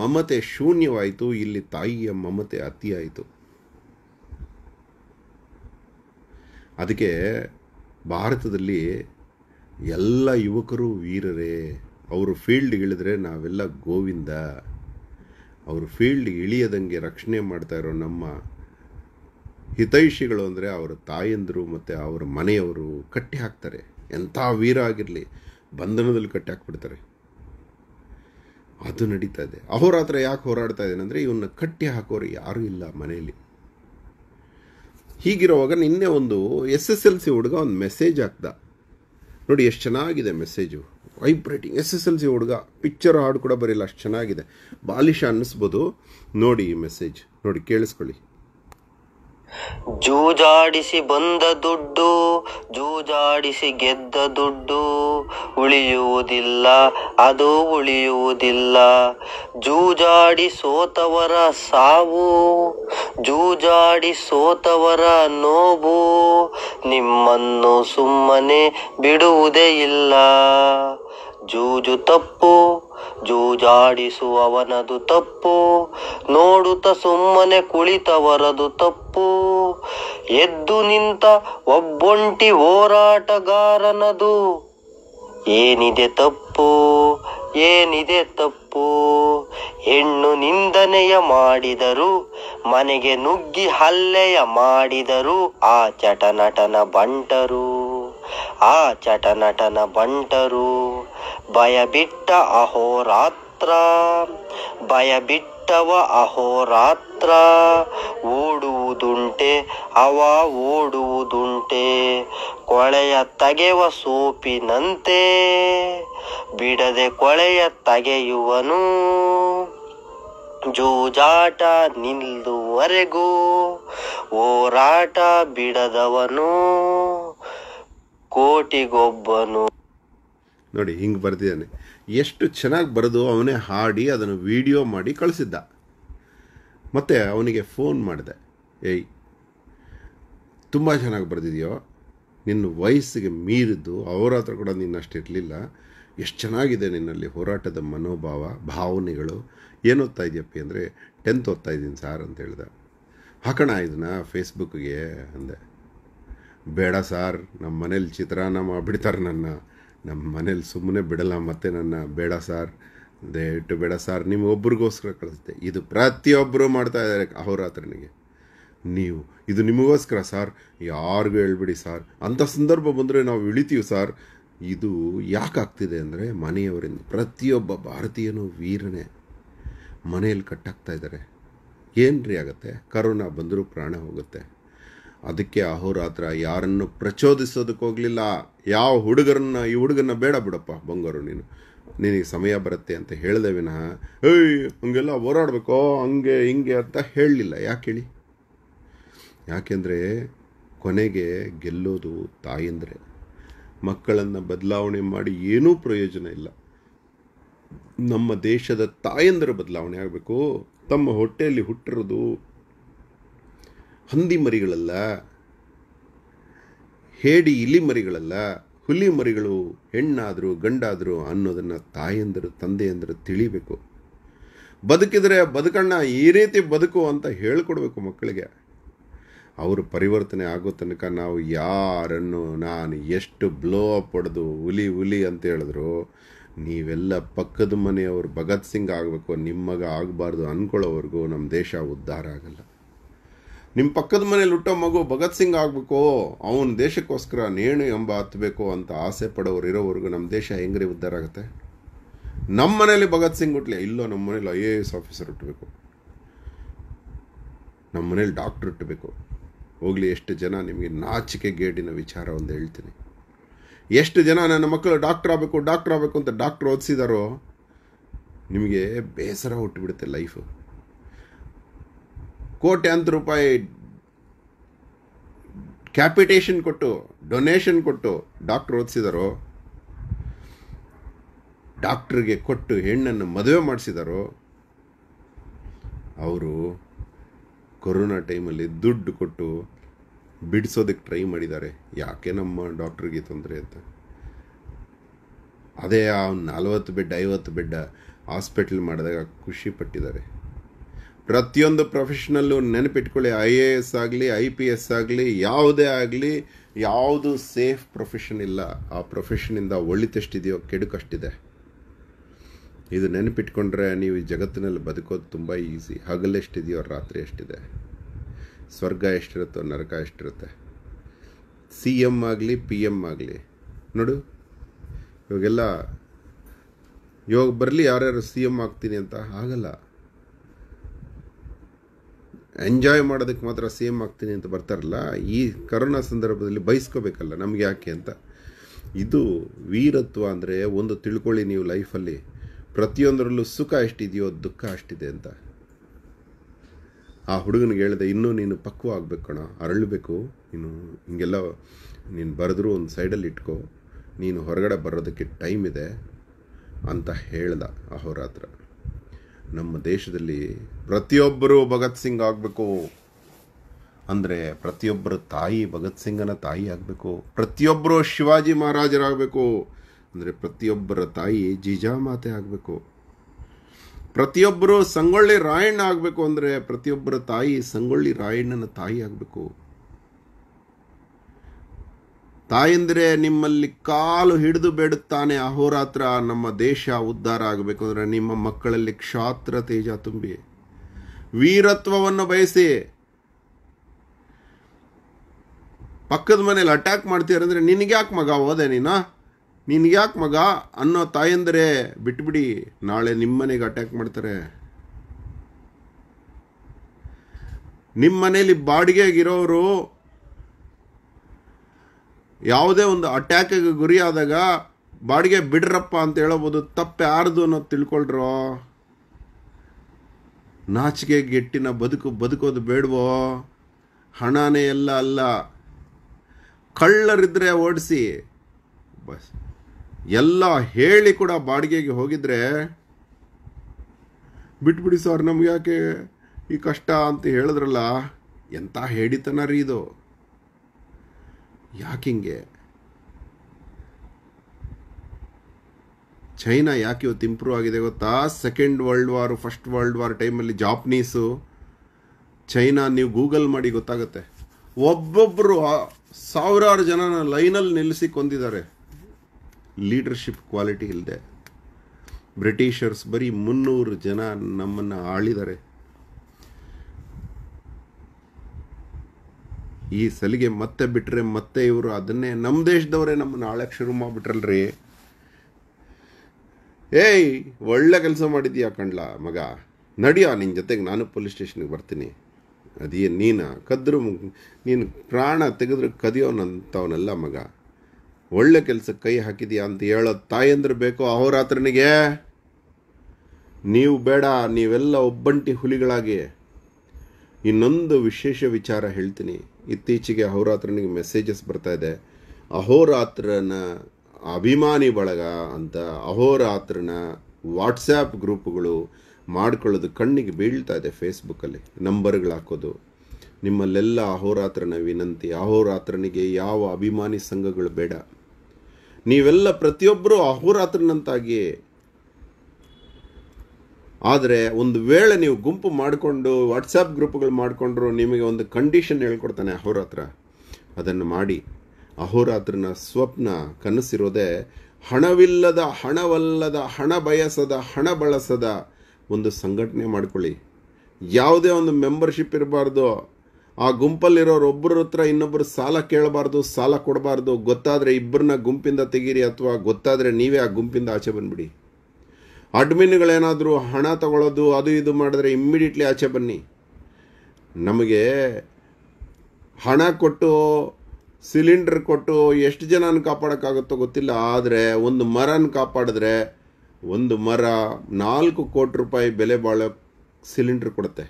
ಮಮತೆ ಶೂನ್ಯವಾಯಿತು ಇಲ್ಲಿ ತಾಯಿಯ ಮಮತೆ ಅತಿಯಾಯಿತು ಅದಕ್ಕೆ ಭಾರತದಲ್ಲಿ ಎಲ್ಲ ಯುವಕರು ವೀರರೇ ಅವರು ಫೀಲ್ಡ್ ಇಳಿದ್ರೆ ನಾವೆಲ್ಲ ಗೋವಿಂದ ಅವರು ಫೀಲ್ಡ್ ಇಳಿಯದಂಗೆ ರಕ್ಷಣೆ ಮಾಡ್ತಾ ಇರೋ ನಮ್ಮ ಹಿತೈಷಿಗಳು ಅಂದರೆ ಅವರ ತಾಯಂದರು ಮತ್ತು ಅವರ ಮನೆಯವರು ಕಟ್ಟಿ ಹಾಕ್ತಾರೆ ಎಂಥ ವೀರ ಆಗಿರಲಿ ಬಂಧನದಲ್ಲಿ ಕಟ್ಟಿ ಹಾಕ್ಬಿಡ್ತಾರೆ ಅದು ನಡೀತಾ ಇದೆ ಅಹೋರಾತ್ರ ಯಾಕೆ ಹೋರಾಡ್ತಾ ಇದ್ದೇನೆ ಅಂದರೆ ಇವನ್ನ ಕಟ್ಟಿ ಹಾಕೋರು ಯಾರೂ ಇಲ್ಲ ಮನೆಯಲ್ಲಿ ಹೀಗಿರುವಾಗ ನಿನ್ನೆ ಒಂದು ಎಸ್ ಎಸ್ ಎಲ್ ಸಿ ಹುಡುಗ ಒಂದು ಮೆಸೇಜ್ ಹಾಕ್ದ ನೋಡಿ ಎಷ್ಟು ಚೆನ್ನಾಗಿದೆ message vibrating S S L C ಹುಡುಗ ಪಿಕ್ಚರ್ ಹಾಡು ಕೂಡ ಬರೀಲ್ಲ ಅಷ್ಟು ಚೆನ್ನಾಗಿದೆ ಬಾಲಿಶ ಅನ್ನಿಸ್ಬೋದು ನೋಡಿ ಈ ಮೆಸೇಜ್ ನೋಡಿ ಕೇಳಿಸ್ಕೊಳ್ಳಿ ಜೂಜಾಡಿಸಿ ಬಂದ ದುಡ್ಡು ಜೂಜಾಡಿಸಿ ಗೆದ್ದ ದುಡ್ಡು ಉಳಿಯುವುದಿಲ್ಲ ಅದು ಉಳಿಯುವುದಿಲ್ಲ ಜೂಜಾಡಿ ಸೋತವರ ಸಾವು ಜೂಜಾಡಿ ಸೋತವರ ನೋವು ನಿಮ್ಮನ್ನು ಸುಮ್ಮನೆ ಬಿಡುವುದೇ ಇಲ್ಲ ಜೂಜು ತಪ್ಪು ಜೂಜಾಡಿಸುವವನದು ತಪ್ಪು ನೋಡುತ್ತ ಸುಮ್ಮನೆ ಕುಳಿತವರದು ತಪ್ಪು ಎದ್ದು ನಿಂತ ಒಬ್ಬೊಂಟಿ ಹೋರಾಟಗಾರನದು ಏನಿದೆ ತಪ್ಪು ಏನಿದೆ ತಪ್ಪು ಹೆಣ್ಣು ನಿಂದನೆಯ ಮಾಡಿದರು ಮನೆಗೆ ನುಗ್ಗಿ ಹಲ್ಲೆಯ ಮಾಡಿದರು ಆ ಚಟನಟನ ಬಂಟರು ಆ ಚಟ ನಟನ ಬಂಟರು ಭಯ ಬಿಟ್ಟ ಅಹೋರಾತ್ರ ಭಯ ಬಿಟ್ಟವ ಅಹೋರಾತ್ರ ಓಡುವುದುಂಟೆ ಅವ ಓಡುವುದುಂಟೆ ಕೊಳೆಯ ತಗೆವ ಸೋಪಿನಂತೆ ಬಿಡದೆ ಕೊಳೆಯ ತಗೆಯುವನು ಜೂಜಾಟ ನಿಲ್ಲುವರೆಗೂ ಓರಾಟ ಬಿಡದವನು ಕೋಟಿಗೊಬ್ಬನು ನೋಡಿ ಹಿಂಗೆ ಬರೆದಿದ್ದಾನೆ ಎಷ್ಟು ಚೆನ್ನಾಗಿ ಬರೆದು ಅವನೇ ಹಾಡಿ ಅದನ್ನು ವಿಡಿಯೋ ಮಾಡಿ ಕಳಿಸಿದ್ದ ಮತ್ತು ಅವನಿಗೆ ಫೋನ್ ಮಾಡಿದೆ ಏಯ್ ತುಂಬ ಚೆನ್ನಾಗಿ ಬರೆದಿದೆಯೋ ನಿನ್ನ ವಯಸ್ಸಿಗೆ ಮೀರಿದ್ದು ಅವರ ಹತ್ರ ಕೂಡ ನಿನ್ನಷ್ಟು ಇರಲಿಲ್ಲ ಎಷ್ಟು ಚೆನ್ನಾಗಿದೆ ನಿನ್ನಲ್ಲಿ ಹೋರಾಟದ ಮನೋಭಾವ ಭಾವನೆಗಳು ಏನು ಓದ್ತಾ ಇದೆಯಪ್ಪಿ ಅಂದರೆ ಟೆಂತ್ ಓದ್ತಾ ಇದ್ದೀನಿ ಸಾರ್ ಅಂತ ಹೇಳಿದೆ ಹಾಕೋಣ ಇದನ್ನ ಫೇಸ್ಬುಕ್ಗೆ ಅಂದೆ ಬೇಡ ಸಾರ್ ನಮ್ಮ ಮನೇಲಿ ಚಿತ್ರಾನ್ನ ಮಾಡಿಬಿಡ್ತಾರೆ ನನ್ನ ನಮ್ಮ ಮನೇಲಿ ಸುಮ್ಮನೆ ಬಿಡಲ್ಲ ಮತ್ತೆ ನನ್ನ ಬೇಡ ಸಾರ್ ದಯವಿಟ್ಟು ಬೇಡ ಸಾರ್ ನಿಮಗೊಬ್ರಿಗೋಸ್ಕರ ಕಳಿಸುತ್ತೆ ಇದು ಪ್ರತಿಯೊಬ್ಬರು ಇದ್ದಾರೆ ಅಹೋರಾತ್ರನಿಗೆ ನೀವು ಇದು ನಿಮಗೋಸ್ಕರ ಸಾರ್ ಯಾರಿಗೂ ಹೇಳ್ಬಿಡಿ ಸಾರ್ ಅಂಥ ಸಂದರ್ಭ ಬಂದರೆ ನಾವು ಇಳಿತೀವಿ ಸಾರ್ ಇದು ಯಾಕಾಗ್ತಿದೆ ಅಂದರೆ ಮನೆಯವರಿಂದ ಪ್ರತಿಯೊಬ್ಬ ಭಾರತೀಯನೂ ವೀರನೇ ಮನೆಯಲ್ಲಿ ಕಟ್ಟಾಗ್ತಾ ಇದ್ದಾರೆ ಏನ್ರಿ ಆಗುತ್ತೆ ಕರೋನಾ ಬಂದರೂ ಪ್ರಾಣ ಹೋಗುತ್ತೆ ಅದಕ್ಕೆ ಅಹೋರಾತ್ರ ಯಾರನ್ನು ಪ್ರಚೋದಿಸೋದಕ್ಕೆ ಹೋಗಲಿಲ್ಲ ಯಾವ ಹುಡುಗರನ್ನ ಈ ಹುಡುಗನ್ನ ಬೇಡ ಬಿಡಪ್ಪ ಬಂಗಾರು ನೀನು ನಿನಗೆ ಸಮಯ ಬರುತ್ತೆ ಅಂತ ಹೇಳಿದೆ ವಿನಃ ಏಯ್ ಹಂಗೆಲ್ಲ ಹೋರಾಡಬೇಕೋ ಹಂಗೆ ಹಿಂಗೆ ಅಂತ ಹೇಳಲಿಲ್ಲ ಯಾಕೆ ಹೇಳಿ ಯಾಕೆಂದರೆ ಕೊನೆಗೆ ಗೆಲ್ಲೋದು ತಾಯಂದರೆ ಮಕ್ಕಳನ್ನು ಬದಲಾವಣೆ ಮಾಡಿ ಏನೂ ಪ್ರಯೋಜನ ಇಲ್ಲ ನಮ್ಮ ದೇಶದ ತಾಯಂದರು ಬದಲಾವಣೆ ಆಗಬೇಕು ತಮ್ಮ ಹೊಟ್ಟೆಯಲ್ಲಿ ಹುಟ್ಟಿರೋದು ಹಂದಿ ಮರಿಗಳಲ್ಲ ಹೇಡಿ ಇಲಿ ಮರಿಗಳಲ್ಲ ಹುಲಿ ಮರಿಗಳು ಹೆಣ್ಣಾದರು ಗಂಡಾದರು ಅನ್ನೋದನ್ನು ತಾಯಂದರು ತಂದೆಯಂದರು ತಿಳಿಬೇಕು ಬದುಕಿದರೆ ಬದುಕಣ್ಣ ಈ ರೀತಿ ಬದುಕು ಅಂತ ಹೇಳಿಕೊಡ್ಬೇಕು ಮಕ್ಕಳಿಗೆ ಅವರು ಪರಿವರ್ತನೆ ಆಗೋ ತನಕ ನಾವು ಯಾರನ್ನು ನಾನು ಎಷ್ಟು ಬ್ಲೋ ಅಪ್ ಹೊಡೆದು ಹುಲಿ ಹುಲಿ ಅಂತ ಹೇಳಿದ್ರು ನೀವೆಲ್ಲ ಪಕ್ಕದ ಮನೆಯವರು ಭಗತ್ ಸಿಂಗ್ ಆಗಬೇಕು ನಿಮ್ಮಗ ಆಗಬಾರ್ದು ಅಂದ್ಕೊಳ್ಳೋವರೆಗೂ ನಮ್ಮ ದೇಶ ಉದ್ಧಾರ ಆಗಲ್ಲ ನಿಮ್ಮ ಪಕ್ಕದ ಮನೇಲಿ ಹುಟ್ಟೋ ಮಗು ಭಗತ್ ಸಿಂಗ್ ಆಗಬೇಕು ಅವನ ದೇಶಕ್ಕೋಸ್ಕರ ನೇಣು ಎಂಬ ಹತ್ತಬೇಕು ಅಂತ ಆಸೆ ಪಡೋರು ಇರೋವರೆಗೂ ನಮ್ಮ ದೇಶ ಹೆಂಗ್ರಿ ಉದ್ಧಾರ ಆಗುತ್ತೆ ನಮ್ಮ ಮನೇಲಿ ಭಗತ್ ಸಿಂಗ್ ಹುಟ್ಟಲಿ ಇಲ್ಲೋ ನಮ್ಮ ಮನೇಲಿ ಐ ಎ ಎಸ್ ಆಫೀಸರ್ ಹುಟ್ಟಬೇಕು ನಮ್ಮ ಮನೇಲಿ ಡಾಕ್ಟ್ರ್ ಹುಟ್ಟಬೇಕು ಹೋಗಲಿ ಎಷ್ಟು ಜನ ನಿಮಗೆ ನಾಚಿಕೆ ಗೇಡಿನ ವಿಚಾರ ಒಂದು ಹೇಳ್ತೀನಿ ಎಷ್ಟು ಜನ ನನ್ನ ಮಕ್ಕಳು ಡಾಕ್ಟ್ರ್ ಆಗಬೇಕು ಡಾಕ್ಟ್ರ್ ಆಗಬೇಕು ಅಂತ ಡಾಕ್ಟ್ರ್ ಓದಿಸಿದಾರೋ ನಿಮಗೆ ಬೇಸರ ಹುಟ್ಟುಬಿಡುತ್ತೆ ಲೈಫು ಕೋಟ್ಯಾಂತರ ರೂಪಾಯಿ ಕ್ಯಾಪಿಟೇಷನ್ ಕೊಟ್ಟು ಡೊನೇಷನ್ ಕೊಟ್ಟು ಡಾಕ್ಟ್ರ್ ಓದಿಸಿದಾರೋ ಡಾಕ್ಟ್ರಿಗೆ ಕೊಟ್ಟು ಹೆಣ್ಣನ್ನು ಮದುವೆ ಮಾಡಿಸಿದಾರೋ ಅವರು ಕೊರೋನಾ ಟೈಮಲ್ಲಿ ದುಡ್ಡು ಕೊಟ್ಟು ಬಿಡಿಸೋದಕ್ಕೆ ಟ್ರೈ ಮಾಡಿದ್ದಾರೆ ಯಾಕೆ ನಮ್ಮ ಡಾಕ್ಟ್ರಿಗೆ ತೊಂದರೆ ಅಂತ ಅದೇ ಆ ನಲ್ವತ್ತು ಬೆಡ್ ಐವತ್ತು ಬೆಡ್ ಹಾಸ್ಪಿಟ್ಲ್ ಮಾಡಿದಾಗ ಖುಷಿಪಟ್ಟಿದ್ದಾರೆ ಪ್ರತಿಯೊಂದು ಪ್ರೊಫೆಷನಲ್ಲು ನೆನಪಿಟ್ಕೊಳ್ಳಿ ಐ ಎ ಎಸ್ ಆಗಲಿ ಐ ಪಿ ಎಸ್ ಆಗಲಿ ಯಾವುದೇ ಆಗಲಿ ಯಾವುದು ಸೇಫ್ ಪ್ರೊಫೆಷನ್ ಇಲ್ಲ ಆ ಪ್ರೊಫೆಷನಿಂದ ಒಳಿತೆಷ್ಟಿದೆಯೋ ಕೆಡುಕಷ್ಟಿದೆ ಇದು ನೆನಪಿಟ್ಕೊಂಡ್ರೆ ನೀವು ಈ ಜಗತ್ತಿನಲ್ಲಿ ಬದುಕೋದು ತುಂಬ ಈಸಿ ಹಗಲೆಷ್ಟಿದೆಯೋ ರಾತ್ರಿ ಎಷ್ಟಿದೆ ಸ್ವರ್ಗ ಎಷ್ಟಿರುತ್ತೋ ನರಕ ಎಷ್ಟಿರುತ್ತೆ ಸಿ ಎಮ್ ಆಗಲಿ ಪಿ ಎಮ್ ಆಗಲಿ ನೋಡು ಇವಾಗೆಲ್ಲ ಇವಾಗ ಬರಲಿ ಯಾರ್ಯಾರು ಸಿ ಎಮ್ ಆಗ್ತೀನಿ ಅಂತ ಆಗಲ್ಲ ಎಂಜಾಯ್ ಮಾಡೋದಕ್ಕೆ ಮಾತ್ರ ಸೇಮ್ ಆಗ್ತೀನಿ ಅಂತ ಬರ್ತಾರಲ್ಲ ಈ ಕರೋನಾ ಸಂದರ್ಭದಲ್ಲಿ ಬಯಸ್ಕೋಬೇಕಲ್ಲ ನಮಗೆ ಯಾಕೆ ಅಂತ ಇದು ವೀರತ್ವ ಅಂದರೆ ಒಂದು ತಿಳ್ಕೊಳ್ಳಿ ನೀವು ಲೈಫಲ್ಲಿ ಪ್ರತಿಯೊಂದರಲ್ಲೂ ಸುಖ ಎಷ್ಟಿದೆಯೋ ದುಃಖ ಅಷ್ಟಿದೆ ಅಂತ ಆ ಹುಡುಗನಿಗೆ ಹೇಳಿದೆ ಇನ್ನೂ ನೀನು ಪಕ್ವ ಆಗಬೇಕು ಕಣ ಅರಳಬೇಕು ನೀನು ಹಿಂಗೆಲ್ಲ ನೀನು ಬರೆದ್ರು ಒಂದು ಸೈಡಲ್ಲಿ ಇಟ್ಕೋ ನೀನು ಹೊರಗಡೆ ಬರೋದಕ್ಕೆ ಟೈಮ್ ಇದೆ ಅಂತ ಹೇಳ್ದ ಅಹೋರಾತ್ರ ನಮ್ಮ ದೇಶದಲ್ಲಿ ಪ್ರತಿಯೊಬ್ಬರೂ ಭಗತ್ ಸಿಂಗ್ ಆಗಬೇಕು ಅಂದರೆ ಪ್ರತಿಯೊಬ್ಬರ ತಾಯಿ ಭಗತ್ ಸಿಂಗನ ತಾಯಿ ಆಗಬೇಕು ಪ್ರತಿಯೊಬ್ಬರು ಶಿವಾಜಿ ಮಹಾರಾಜರಾಗಬೇಕು ಅಂದರೆ ಪ್ರತಿಯೊಬ್ಬರ ತಾಯಿ ಜಿಜಾಮಾತೆ ಆಗಬೇಕು ಪ್ರತಿಯೊಬ್ಬರು ಸಂಗೊಳ್ಳಿ ರಾಯಣ್ಣ ಆಗಬೇಕು ಅಂದರೆ ಪ್ರತಿಯೊಬ್ಬರ ತಾಯಿ ಸಂಗೊಳ್ಳಿ ರಾಯಣ್ಣನ ತಾಯಿ ಆಗಬೇಕು ತಾಯಂದ್ರೆ ನಿಮ್ಮಲ್ಲಿ ಕಾಲು ಹಿಡಿದು ಬೇಡುತ್ತಾನೆ ಅಹೋರಾತ್ರ ನಮ್ಮ ದೇಶ ಉದ್ಧಾರ ಆಗಬೇಕು ಅಂದರೆ ನಿಮ್ಮ ಮಕ್ಕಳಲ್ಲಿ ಕ್ಷಾತ್ರ ತೇಜ ತುಂಬಿ ವೀರತ್ವವನ್ನು ಬಯಸಿ ಪಕ್ಕದ ಮನೇಲಿ ಅಟ್ಯಾಕ್ ಮಾಡ್ತೀರಂದರೆ ನಿನಗ್ಯಾಕೆ ಮಗ ಹೋದೆ ನೀನಾ ನಿನಗ್ಯಾಕೆ ಮಗ ಅನ್ನೋ ತಾಯಂದರೆ ಬಿಟ್ಬಿಡಿ ನಾಳೆ ನಿಮ್ಮನೆಗೆ ಅಟ್ಯಾಕ್ ಮಾಡ್ತಾರೆ ನಿಮ್ಮ ಮನೇಲಿ ಬಾಡಿಗೆಗಿರೋರು ಯಾವುದೇ ಒಂದು ಅಟ್ಯಾಕಿಗೆ ಗುರಿಯಾದಾಗ ಬಾಡಿಗೆ ಬಿಡ್ರಪ್ಪ ಅಂತ ಹೇಳಬಹುದು ತಪ್ಪೆ ಯಾರ್ದು ಅನ್ನೋದು ತಿಳ್ಕೊಳ್ರೋ ನಾಚಿಕೆ ಗೆಟ್ಟಿನ ಬದುಕು ಬದುಕೋದು ಬೇಡವೋ ಹಣನೇ ಎಲ್ಲ ಅಲ್ಲ ಕಳ್ಳರಿದ್ರೆ ಓಡಿಸಿ ಬಸ್ ಎಲ್ಲ ಹೇಳಿ ಕೂಡ ಬಾಡಿಗೆಗೆ ಹೋಗಿದ್ರೆ ಬಿಟ್ಬಿಡಿ ಸರ್ ನಮ್ಗೆ ಯಾಕೆ ಈ ಕಷ್ಟ ಅಂತ ಹೇಳಿದ್ರಲ್ಲ ಎಂಥ ಹೇಳಿತನ ರೀ ಇದು ಯಾಕಿಂಗೆ ಚೈನಾ ಯಾಕೆ ಇವತ್ತು ಇಂಪ್ರೂವ್ ಆಗಿದೆ ಗೊತ್ತಾ second world war first world war ಟೈಮಲ್ಲಿ ಜಾಪ್ನೀಸು ಚೈನಾ ನೀವು ಗೂಗಲ್ ಮಾಡಿ ಗೊತ್ತಾಗುತ್ತೆ ಒಬ್ಬೊಬ್ಬರು ಸಾವಿರಾರು ಜನನ ಲೈನಲ್ಲಿ ನಿಲ್ಲಿಸಿ ಕೊಂದಿದ್ದಾರೆ ಲೀಡರ್ಶಿಪ್ ಕ್ವಾಲಿಟಿ ಇಲ್ಲದೆ ಬ್ರಿಟಿಷರ್ಸ್ ಬರೀ ಮುನ್ನೂರು ಜನ ನಮ್ಮನ್ನು ಆಳಿದ್ದಾರೆ ಈ ಸಲಿಗೆ ಮತ್ತೆ ಬಿಟ್ಟರೆ ಮತ್ತೆ ಇವರು ಅದನ್ನೇ ನಮ್ಮ ದೇಶದವರೇ ನಮ್ಮನ್ನು ಆಳಕ್ಕೆ ಶುರು ಮಾಡಿಬಿಟ್ರಲ್ರಿ ಏಯ್ ಒಳ್ಳೆ ಕೆಲಸ ಮಾಡಿದ್ಯಾ ಕಣ್ಲ ಮಗ ನಡಿಯ ನಿನ್ನ ಜೊತೆಗೆ ನಾನು ಪೊಲೀಸ್ ಸ್ಟೇಷನ್ಗೆ ಬರ್ತೀನಿ ಅದೇ ನೀನು ಕದ್ರು ನೀನು ಪ್ರಾಣ ತೆಗೆದ್ರೆ ಕದಿಯೋನಂತವನಲ್ಲ ಮಗ ಒಳ್ಳೆ ಕೆಲಸಕ್ಕೆ ಕೈ ಹಾಕಿದೀಯಾ ಅಂತ ಹೇಳೋ ತಾಯಂದ್ರೆ ಬೇಕೋ ಅಹೋರಾತ್ರನಿಗೆ ನೀವು ಬೇಡ ನೀವೆಲ್ಲ ಒಬ್ಬಂಟಿ ಹುಲಿಗಳಾಗಿ ಇನ್ನೊಂದು ವಿಶೇಷ ವಿಚಾರ ಹೇಳ್ತೀನಿ ಇತ್ತೀಚೆಗೆ ಅಹೋರಾತ್ರನಿಗೆ ಮೆಸೇಜಸ್ ಬರ್ತಾ ಇದೆ ಅಹೋರಾತ್ರನ ಅಭಿಮಾನಿ ಬಳಗ ಅಂತ ಅಹೋರಾತ್ರನ ವಾಟ್ಸ್ಯಾಪ್ ಗ್ರೂಪ್ಗಳು ಮಾಡ್ಕೊಳ್ಳೋದು ಕಣ್ಣಿಗೆ ಬೀಳ್ತಾ ಇದೆ ಫೇಸ್ಬುಕ್ಕಲ್ಲಿ ನಂಬರ್ಗಳು ಹಾಕೋದು ನಿಮ್ಮಲ್ಲೆಲ್ಲ ಅಹೋರಾತ್ರನ ವಿನಂತಿ ಅಹೋರಾತ್ರನಿಗೆ ಯಾವ ಅಭಿಮಾನಿ ಸಂಘಗಳು ಬೇಡ ನೀವೆಲ್ಲ ಪ್ರತಿಯೊಬ್ಬರೂ ಅಹೋರಾತ್ರನಂತಾಗಿಯೇ ಆದರೆ ಒಂದು ವೇಳೆ ನೀವು ಗುಂಪು ಮಾಡಿಕೊಂಡು ವಾಟ್ಸಪ್ ಗ್ರೂಪ್ಗಳು ಮಾಡಿಕೊಂಡ್ರು ನಿಮಗೆ ಒಂದು ಕಂಡೀಷನ್ ಹೇಳ್ಕೊಡ್ತಾನೆ ಅಹೋರಾತ್ರ ಅದನ್ನು ಮಾಡಿ ಅಹೋರಾತ್ರನ ಸ್ವಪ್ನ ಕನಸಿರೋದೇ ಹಣವಿಲ್ಲದ ಹಣವಲ್ಲದ ಹಣ ಬಯಸದ ಹಣ ಬಳಸದ ಒಂದು ಸಂಘಟನೆ ಮಾಡ್ಕೊಳ್ಳಿ ಯಾವುದೇ ಒಂದು ಮೆಂಬರ್ಶಿಪ್ ಇರಬಾರ್ದು ಆ ಗುಂಪಲ್ಲಿರೋರು ಒಬ್ಬರ ಹತ್ರ ಇನ್ನೊಬ್ಬರು ಸಾಲ ಕೇಳಬಾರ್ದು ಸಾಲ ಕೊಡಬಾರ್ದು ಗೊತ್ತಾದರೆ ಇಬ್ಬರನ್ನ ಗುಂಪಿಂದ ತೆಗೀರಿ ಅಥವಾ ಗೊತ್ತಾದರೆ ನೀವೇ ಆ ಗುಂಪಿಂದ ಆಚೆ ಬಂದುಬಿಡಿ ಅಡ್ಮಿನ್ಗಳೇನಾದರೂ ಹಣ ತಗೊಳ್ಳೋದು ಅದು ಇದು ಮಾಡಿದ್ರೆ ಇಮ್ಮಿಡಿಯೇಟ್ಲಿ ಆಚೆ ಬನ್ನಿ ನಮಗೆ ಹಣ ಕೊಟ್ಟು ಸಿಲಿಂಡರ್ ಕೊಟ್ಟು ಎಷ್ಟು ಜನನ ಕಾಪಾಡೋಕ್ಕಾಗುತ್ತೋ ಗೊತ್ತಿಲ್ಲ ಆದರೆ ಒಂದು ಮರನ ಕಾಪಾಡಿದ್ರೆ ಒಂದು ಮರ ನಾಲ್ಕು ಕೋಟಿ ರೂಪಾಯಿ ಬೆಲೆ ಬಾಳೋ ಸಿಲಿಂಡ್ರ್ ಕೊಡುತ್ತೆ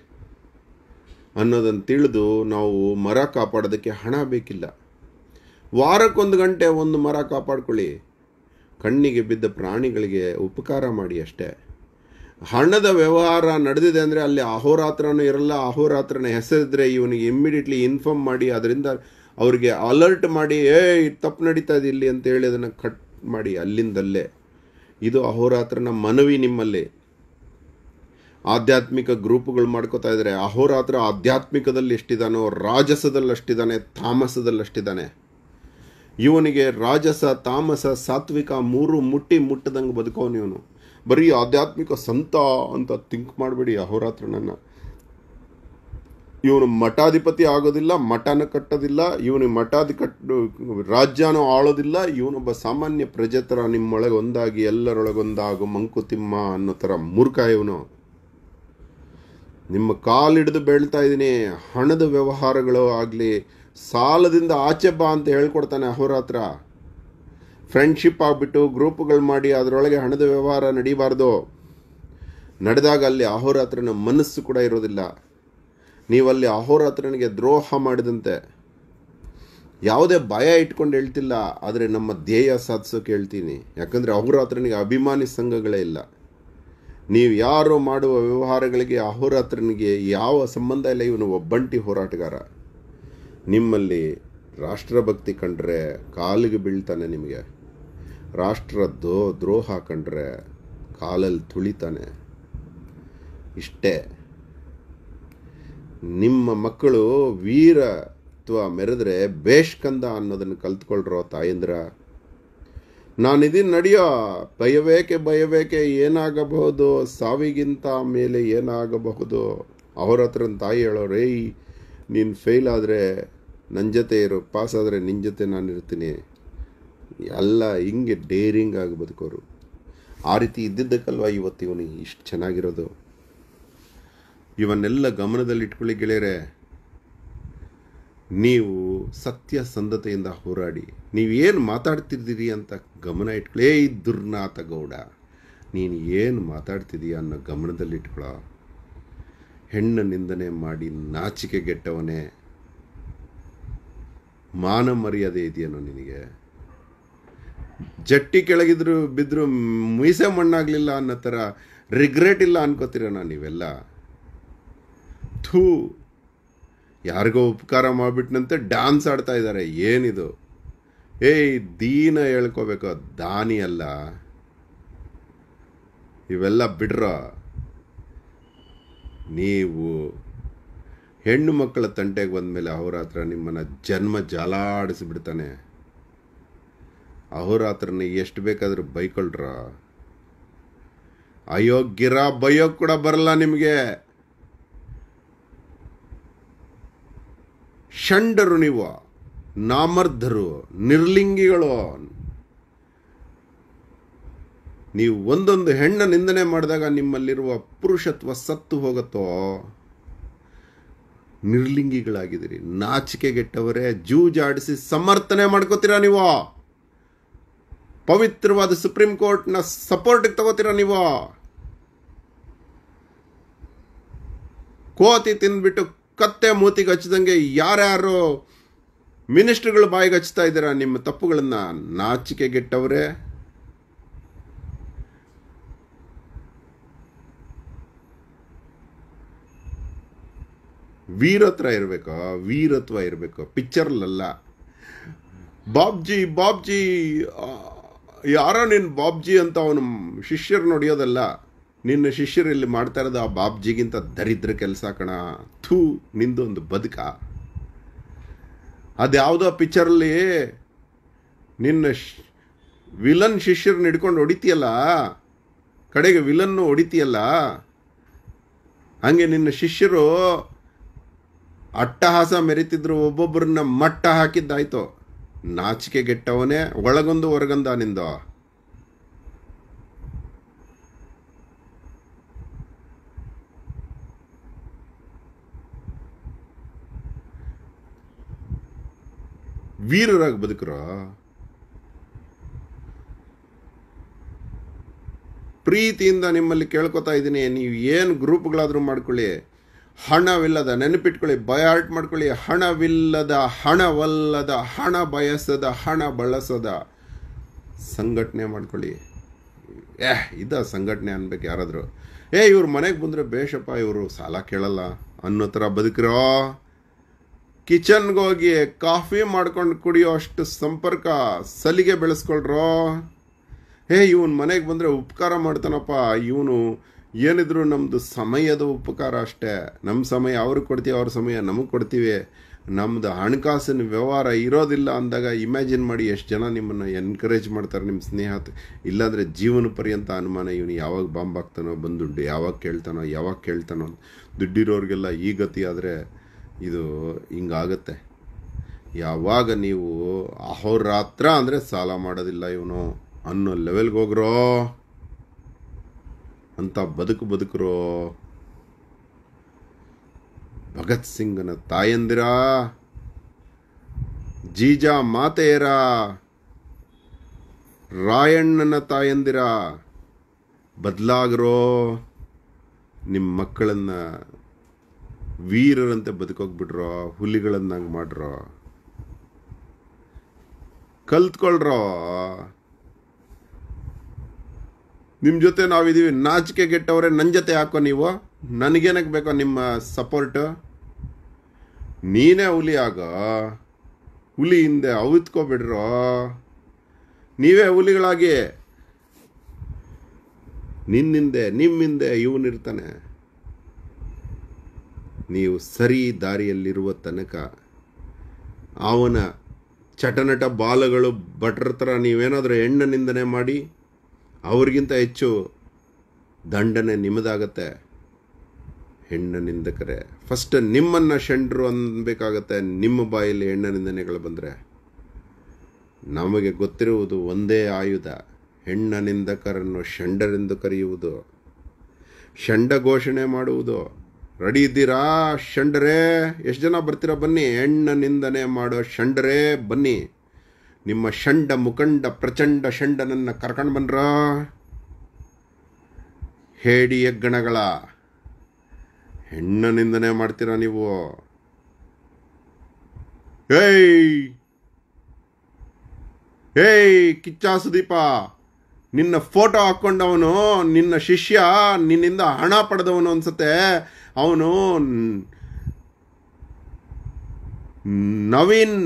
ಅನ್ನೋದನ್ನು ತಿಳಿದು ನಾವು ಮರ ಕಾಪಾಡೋದಕ್ಕೆ ಹಣ ಬೇಕಿಲ್ಲ ವಾರಕ್ಕೊಂದು ಗಂಟೆ ಒಂದು ಮರ ಕಾಪಾಡ್ಕೊಳ್ಳಿ ಕಣ್ಣಿಗೆ ಬಿದ್ದ ಪ್ರಾಣಿಗಳಿಗೆ ಉಪಕಾರ ಮಾಡಿ ಅಷ್ಟೇ ಹಣದ ವ್ಯವಹಾರ ನಡೆದಿದೆ ಅಂದರೆ ಅಲ್ಲಿ ಅಹೋರಾತ್ರನೂ ಇರಲ್ಲ ಅಹೋರಾತ್ರನ ಹೆಸರಿದ್ರೆ ಇವನಿಗೆ ಇಮ್ಮಿಡಿಯೇಟ್ಲಿ ಇನ್ಫಾರ್ಮ್ ಮಾಡಿ ಅದರಿಂದ ಅವರಿಗೆ ಅಲರ್ಟ್ ಮಾಡಿ ಏ ತಪ್ಪು ನಡೀತಾ ಇದೆ ಇಲ್ಲಿ ಅಂತ ಹೇಳಿ ಅದನ್ನು ಕಟ್ ಮಾಡಿ ಅಲ್ಲಿಂದಲ್ಲೇ ಇದು ಅಹೋರಾತ್ರನ ಮನವಿ ನಿಮ್ಮಲ್ಲಿ ಆಧ್ಯಾತ್ಮಿಕ ಗ್ರೂಪ್ಗಳು ಮಾಡ್ಕೋತಾ ಇದ್ದಾರೆ ಅಹೋರಾತ್ರ ಆಧ್ಯಾತ್ಮಿಕದಲ್ಲಿ ಎಷ್ಟಿದ್ದಾನೋ ರಾಜಸದಲ್ಲಷ್ಟಿದ್ದಾನೆ ತಾಮಸದಲ್ಲಷ್ಟಿದ್ದಾನೆ ಇವನಿಗೆ ರಾಜಸ ತಾಮಸ ಸಾತ್ವಿಕ ಮೂರು ಮುಟ್ಟಿ ಮುಟ್ಟದಂಗೆ ಬದುಕೋನು ಇವನು ಬರೀ ಆಧ್ಯಾತ್ಮಿಕ ಸಂತ ಅಂತ ಥಿಂಕ್ ಮಾಡಬೇಡಿ ಅಹೋರಾತ್ರ ನನ್ನ ಇವನು ಮಠಾಧಿಪತಿ ಆಗೋದಿಲ್ಲ ಮಠನ ಕಟ್ಟೋದಿಲ್ಲ ಇವನು ಮಠಾಧಿ ಕಟ್ಟ ರಾಜ್ಯನೂ ಆಳೋದಿಲ್ಲ ಇವನೊಬ್ಬ ಸಾಮಾನ್ಯ ಪ್ರಜೆ ಥರ ನಿಮ್ಮೊಳಗೆ ಒಂದಾಗಿ ಎಲ್ಲರೊಳಗೊಂದಾಗು ಮಂಕುತಿಮ್ಮ ಅನ್ನೋ ಥರ ಮೂರ್ಖ ಇವನು ನಿಮ್ಮ ಕಾಲಿಡಿದು ಬೆಳ್ತಾ ಇದ್ದೀನಿ ಹಣದ ವ್ಯವಹಾರಗಳು ಆಗಲಿ ಸಾಲದಿಂದ ಆಚೆ ಬಾ ಅಂತ ಹೇಳ್ಕೊಡ್ತಾನೆ ಅಹೋರಾತ್ರ ಫ್ರೆಂಡ್ಶಿಪ್ ಆಗಿಬಿಟ್ಟು ಗ್ರೂಪ್ಗಳು ಮಾಡಿ ಅದರೊಳಗೆ ಹಣದ ವ್ಯವಹಾರ ನಡೀಬಾರ್ದು ನಡೆದಾಗ ಅಲ್ಲಿ ಅಹೋರಾತ್ರನ ಮನಸ್ಸು ಕೂಡ ಇರೋದಿಲ್ಲ ನೀವಲ್ಲಿ ಅಹೋರಾತ್ರನಿಗೆ ದ್ರೋಹ ಮಾಡಿದಂತೆ ಯಾವುದೇ ಭಯ ಇಟ್ಕೊಂಡು ಹೇಳ್ತಿಲ್ಲ ಆದರೆ ನಮ್ಮ ಧ್ಯೇಯ ಸಾಧಿಸೋಕೆ ಹೇಳ್ತೀನಿ ಯಾಕಂದರೆ ಅಹೋರಾತ್ರನಿಗೆ ಅಭಿಮಾನಿ ಸಂಘಗಳೇ ಇಲ್ಲ ನೀವು ಯಾರು ಮಾಡುವ ವ್ಯವಹಾರಗಳಿಗೆ ಅಹೋರಾತ್ರನಿಗೆ ಯಾವ ಸಂಬಂಧ ಇಲ್ಲ ಇವನು ಒಬ್ಬಂಟಿ ಹೋರಾಟಗಾರ ನಿಮ್ಮಲ್ಲಿ ರಾಷ್ಟ್ರಭಕ್ತಿ ಕಂಡ್ರೆ ಕಾಲಿಗೆ ಬೀಳ್ತಾನೆ ನಿಮಗೆ ರಾಷ್ಟ್ರ ದೋ ದ್ರೋಹ ಕಂಡ್ರೆ ಕಾಲಲ್ಲಿ ತುಳಿತಾನೆ ಇಷ್ಟೇ ನಿಮ್ಮ ಮಕ್ಕಳು ವೀರತ್ವ ಮೆರೆದ್ರೆ ಬೇಷ್ಕಂದ ಅನ್ನೋದನ್ನು ಕಲ್ತ್ಕೊಳ್ರೋ ತಾಯಂದ್ರ ನಾನಿದೀನಿ ನಡೆಯೋ ಭಯವೇಕೆ ಭಯವೇಕೆ ಏನಾಗಬಹುದು ಸಾವಿಗಿಂತ ಮೇಲೆ ಏನಾಗಬಹುದು ಅವ್ರ ಹತ್ರ ತಾಯಿ ಹೇಳೋ ರೇ ನೀನು ಫೇಲ್ ಆದರೆ ನನ್ನ ಜೊತೆ ಇರು ಪಾಸ್ ಆದರೆ ನಿನ್ನ ಜೊತೆ ನಾನು ಇರ್ತೀನಿ ಎಲ್ಲ ಹಿಂಗೆ ಡೇರಿಂಗ್ ಆಗಿ ಬದುಕೋರು ಆ ರೀತಿ ಇದ್ದಿದ್ದಕ್ಕಲ್ವ ಇವತ್ತು ಇವನು ಇಷ್ಟು ಚೆನ್ನಾಗಿರೋದು ಇವನ್ನೆಲ್ಲ ಗಮನದಲ್ಲಿ ಇಟ್ಕೊಳ್ಳಿ ಗೆಳೆಯರೆ ನೀವು ಸತ್ಯಸಂಧತೆಯಿಂದ ಹೋರಾಡಿ ನೀವೇನು ಮಾತಾಡ್ತಿದ್ದೀರಿ ಅಂತ ಗಮನ ಇಟ್ಕೊಳ್ಳೇ ದುರ್ನಾಥ ಗೌಡ ನೀನು ಏನು ಮಾತಾಡ್ತಿದ್ದೀಯ ಅನ್ನೋ ಗಮನದಲ್ಲಿಟ್ಕೊಳ್ಳೋ ಹೆಣ್ಣು ನಿಂದನೆ ಮಾಡಿ ನಾಚಿಕೆ ಗೆಟ್ಟವನೇ ಮಾನ ಮರ್ಯಾದೆ ಇದೆಯೇನೋ ನಿನಗೆ ಜಟ್ಟಿ ಕೆಳಗಿದ್ರು ಬಿದ್ದರೂ ಮೀಸೆ ಮಣ್ಣಾಗಲಿಲ್ಲ ಅನ್ನೋ ಥರ ರಿಗ್ರೆಟ್ ಇಲ್ಲ ನಾನು ನೀವೆಲ್ಲ ಥೂ ಯಾರಿಗೋ ಉಪಕಾರ ಮಾಡಿಬಿಟ್ನಂತೆ ಡ್ಯಾನ್ಸ್ ಆಡ್ತಾ ಇದ್ದಾರೆ ಏನಿದು ಏಯ್ ದೀನ ಹೇಳ್ಕೋಬೇಕು ದಾನಿ ಅಲ್ಲ ಇವೆಲ್ಲ ಬಿಡ್ರೋ ನೀವು ಹೆಣ್ಣು ಮಕ್ಕಳ ತಂಟೆಗೆ ಬಂದ ಮೇಲೆ ಅಹೋರಾತ್ರ ನಿಮ್ಮನ್ನು ಜನ್ಮ ಆಡಿಸಿಬಿಡ್ತಾನೆ ಅಹೋರಾತ್ರನ ಎಷ್ಟು ಬೇಕಾದರೂ ಬೈಕೊಳ್ರ ಅಯೋಗ್ಯರ ಬಯೋ ಕೂಡ ಬರಲ್ಲ ನಿಮಗೆ ಷಂಡರು ನೀವು ನಾಮರ್ಧರು ನಿರ್ಲಿಂಗಿಗಳು ನೀವು ಒಂದೊಂದು ಹೆಣ್ಣ ನಿಂದನೆ ಮಾಡಿದಾಗ ನಿಮ್ಮಲ್ಲಿರುವ ಪುರುಷತ್ವ ಸತ್ತು ಹೋಗುತ್ತೋ ನಿರ್ಲಿಂಗಿಗಳಾಗಿದ್ದೀರಿ ನಾಚಿಕೆಗೆಟ್ಟವರೇ ಜೂಜಾಡಿಸಿ ಸಮರ್ಥನೆ ಮಾಡ್ಕೋತೀರಾ ನೀವು ಪವಿತ್ರವಾದ ಸುಪ್ರೀಂ ಕೋರ್ಟ್ನ ಸಪೋರ್ಟಿಗೆ ತಗೋತೀರಾ ನೀವು ಕೋತಿ ತಿಂದ್ಬಿಟ್ಟು ಕತ್ತೆ ಮೂತಿಗೆ ಹಚ್ಚಿದಂಗೆ ಯಾರ್ಯಾರು ಮಿನಿಸ್ಟ್ರ್ಗಳು ಬಾಯಿಗೆ ಹಚ್ತಾ ಇದ್ದೀರಾ ನಿಮ್ಮ ತಪ್ಪುಗಳನ್ನು ನಾಚಿಕೆಗೆಟ್ಟವರೇ ವೀರತ್ರ ಇರಬೇಕು ವೀರತ್ವ ಇರಬೇಕು ಪಿಕ್ಚರ್ಲಲ್ಲ ಬಾಬ್ಜಿ ಬಾಬ್ಜಿ ಯಾರೋ ನಿನ್ನ ಬಾಬ್ಜಿ ಅಂತ ಅವನು ಶಿಷ್ಯರು ನೋಡಿಯೋದಲ್ಲ ನಿನ್ನ ಶಿಷ್ಯರು ಇಲ್ಲಿ ಮಾಡ್ತಾ ಇರೋದು ಆ ಬಾಬ್ಜಿಗಿಂತ ದರಿದ್ರ ಕೆಲಸ ಕಣ ಥೂ ಒಂದು ಬದುಕ ಅದ್ಯಾವುದೋ ಯಾವುದೋ ಪಿಕ್ಚರಲ್ಲಿ ನಿನ್ನ ವಿಲನ್ ಶಿಷ್ಯರನ್ನ ಹಿಡ್ಕೊಂಡು ಹೊಡಿತೀಯಲ್ಲ ಕಡೆಗೆ ವಿಲನ್ನು ಹೊಡಿತೀಯಲ್ಲ ಹಾಗೆ ನಿನ್ನ ಶಿಷ್ಯರು ಅಟ್ಟಹಾಸ ಮೆರಿತಿದ್ರು ಒಬ್ಬೊಬ್ಬರನ್ನ ಮಟ್ಟ ಹಾಕಿದ್ದಾಯ್ತು ಗೆಟ್ಟವನೇ ಒಳಗೊಂದು ಹೊರಗಂದ ನಿಂದು ವೀರರಾಗಿ ಬದುಕ್ರ ಪ್ರೀತಿಯಿಂದ ನಿಮ್ಮಲ್ಲಿ ಕೇಳ್ಕೊತಾ ಇದ್ದೀನಿ ನೀವು ಏನು ಗ್ರೂಪ್ಗಳಾದರೂ ಮಾಡ್ಕೊಳ್ಳಿ ಹಣವಿಲ್ಲದ ನೆನಪಿಟ್ಕೊಳ್ಳಿ ಆರ್ಟ್ ಮಾಡ್ಕೊಳ್ಳಿ ಹಣವಿಲ್ಲದ ಹಣವಲ್ಲದ ಹಣ ಬಯಸದ ಹಣ ಬಳಸದ ಸಂಘಟನೆ ಮಾಡ್ಕೊಳ್ಳಿ ಏ ಇದ ಸಂಘಟನೆ ಅನ್ಬೇಕು ಯಾರಾದರೂ ಏ ಇವ್ರ ಮನೆಗೆ ಬಂದರೆ ಬೇಷಪ್ಪ ಇವರು ಸಾಲ ಕೇಳಲ್ಲ ಅನ್ನೋ ಥರ ಬದುಕಿರೋ ಕಿಚನ್ಗೋಗಿ ಕಾಫಿ ಮಾಡ್ಕೊಂಡು ಕುಡಿಯೋ ಅಷ್ಟು ಸಂಪರ್ಕ ಸಲಿಗೆ ಬೆಳೆಸ್ಕೊಳ್ರೋ ಏ ಇವನು ಮನೆಗೆ ಬಂದರೆ ಉಪಕಾರ ಮಾಡ್ತಾನಪ್ಪ ಇವನು ಏನಿದ್ರು ನಮ್ಮದು ಸಮಯದ ಉಪಕಾರ ಅಷ್ಟೇ ನಮ್ಮ ಸಮಯ ಅವ್ರಿಗೆ ಕೊಡ್ತೀವಿ ಅವ್ರ ಸಮಯ ನಮಗೆ ಕೊಡ್ತೀವಿ ನಮ್ಮದು ಹಣಕಾಸಿನ ವ್ಯವಹಾರ ಇರೋದಿಲ್ಲ ಅಂದಾಗ ಇಮ್ಯಾಜಿನ್ ಮಾಡಿ ಎಷ್ಟು ಜನ ನಿಮ್ಮನ್ನು ಎನ್ಕರೇಜ್ ಮಾಡ್ತಾರೆ ನಿಮ್ಮ ಸ್ನೇಹ ಇಲ್ಲಾಂದರೆ ಜೀವನ ಪರ್ಯಂತ ಅನುಮಾನ ಇವನು ಯಾವಾಗ ಬಾಂಬ್ ಆಗ್ತಾನೋ ಬಂದು ದುಡ್ಡು ಯಾವಾಗ ಕೇಳ್ತಾನೋ ಯಾವಾಗ ಕೇಳ್ತಾನೋ ದುಡ್ಡಿರೋರಿಗೆಲ್ಲ ಈ ಗತಿ ಆದರೆ ಇದು ಹಿಂಗಾಗತ್ತೆ ಯಾವಾಗ ನೀವು ಅಹೋರಾತ್ರ ಅಂದರೆ ಸಾಲ ಮಾಡೋದಿಲ್ಲ ಇವನು ಅನ್ನೋ ಲೆವೆಲ್ಗೆ ಹೋಗ್ರೋ ಅಂತ ಬದುಕು ಬದುಕರೋ ಭಗತ್ ಸಿಂಗನ ತಾಯಂದಿರ ಜೀಜಾ ಮಾತೆಯರ ರಾಯಣ್ಣನ ತಾಯಂದಿರ ಬದಲಾಗಿರೋ ನಿಮ್ಮ ಮಕ್ಕಳನ್ನು ವೀರರಂತೆ ಬದುಕೋಗ್ಬಿಟ್ರೋ ಹುಲಿಗಳನ್ನಂಗೆ ಮಾಡ್ರೋ ಕಲ್ತ್ಕೊಳ್ರೋ ನಿಮ್ಮ ಜೊತೆ ನಾವಿದ್ದೀವಿ ನಾಚಿಕೆ ಗೆಟ್ಟವ್ರೆ ನನ್ನ ಜೊತೆ ಹಾಕೋ ನೀವು ನನಗೇನಕ್ಕೆ ಬೇಕೋ ನಿಮ್ಮ ಸಪೋರ್ಟ್ ನೀನೇ ಹುಲಿ ಆಗ ಹುಲಿ ಹಿಂದೆ ಅವಿತ್ಕೊಬಿಡ್ರೋ ನೀವೇ ಹುಲಿಗಳಾಗಿ ನಿನ್ನಿಂದೆ ನಿಮ್ಮಿಂದೆ ಇವನಿರ್ತಾನೆ ನೀವು ಸರಿ ದಾರಿಯಲ್ಲಿರುವ ತನಕ ಅವನ ಚಟನಟ ಬಾಲಗಳು ಬಟ್ರ ಥರ ನೀವೇನಾದರೂ ಹೆಣ್ಣು ನಿಂದನೆ ಮಾಡಿ ಅವ್ರಿಗಿಂತ ಹೆಚ್ಚು ದಂಡನೆ ನಿಮ್ಮದಾಗತ್ತೆ ಹೆಣ್ಣ ನಿಂದಕರೆ ಫಸ್ಟ್ ನಿಮ್ಮನ್ನು ಷಂಡ್ರು ಅನ್ಬೇಕಾಗತ್ತೆ ನಿಮ್ಮ ಬಾಯಲ್ಲಿ ಹೆಣ್ಣ ನಿಂದನೆಗಳು ಬಂದರೆ ನಮಗೆ ಗೊತ್ತಿರುವುದು ಒಂದೇ ಆಯುಧ ಹೆಣ್ಣ ನಿಂದಕರನ್ನು ಷಂಡರೆಂದು ಕರೆಯುವುದು ಷಂಡ ಘೋಷಣೆ ಮಾಡುವುದು ರೆಡಿ ಇದ್ದೀರಾ ಷಂಡರೇ ಎಷ್ಟು ಜನ ಬರ್ತೀರಾ ಬನ್ನಿ ಹೆಣ್ಣ ನಿಂದನೆ ಮಾಡೋ ಷಂಡರೇ ಬನ್ನಿ ನಿಮ್ಮ ಷಂಡ ಮುಖಂಡ ಪ್ರಚಂಡ ಷಂಡನನ್ನು ಕರ್ಕೊಂಡು ಬಂದ್ರ ಹೇಡಿ ಹೆಗ್ಗಣಗಳ ಹೆಣ್ಣ ನಿಂದನೆ ಮಾಡ್ತೀರಾ ನೀವು ಏಯ್ ಏಯ್ ಕಿಚ್ಚ ಸುದೀಪ ನಿನ್ನ ಫೋಟೋ ಹಾಕ್ಕೊಂಡವನು ನಿನ್ನ ಶಿಷ್ಯ ನಿನ್ನಿಂದ ಹಣ ಪಡೆದವನು ಅನ್ಸುತ್ತೆ ಅವನು ನವೀನ್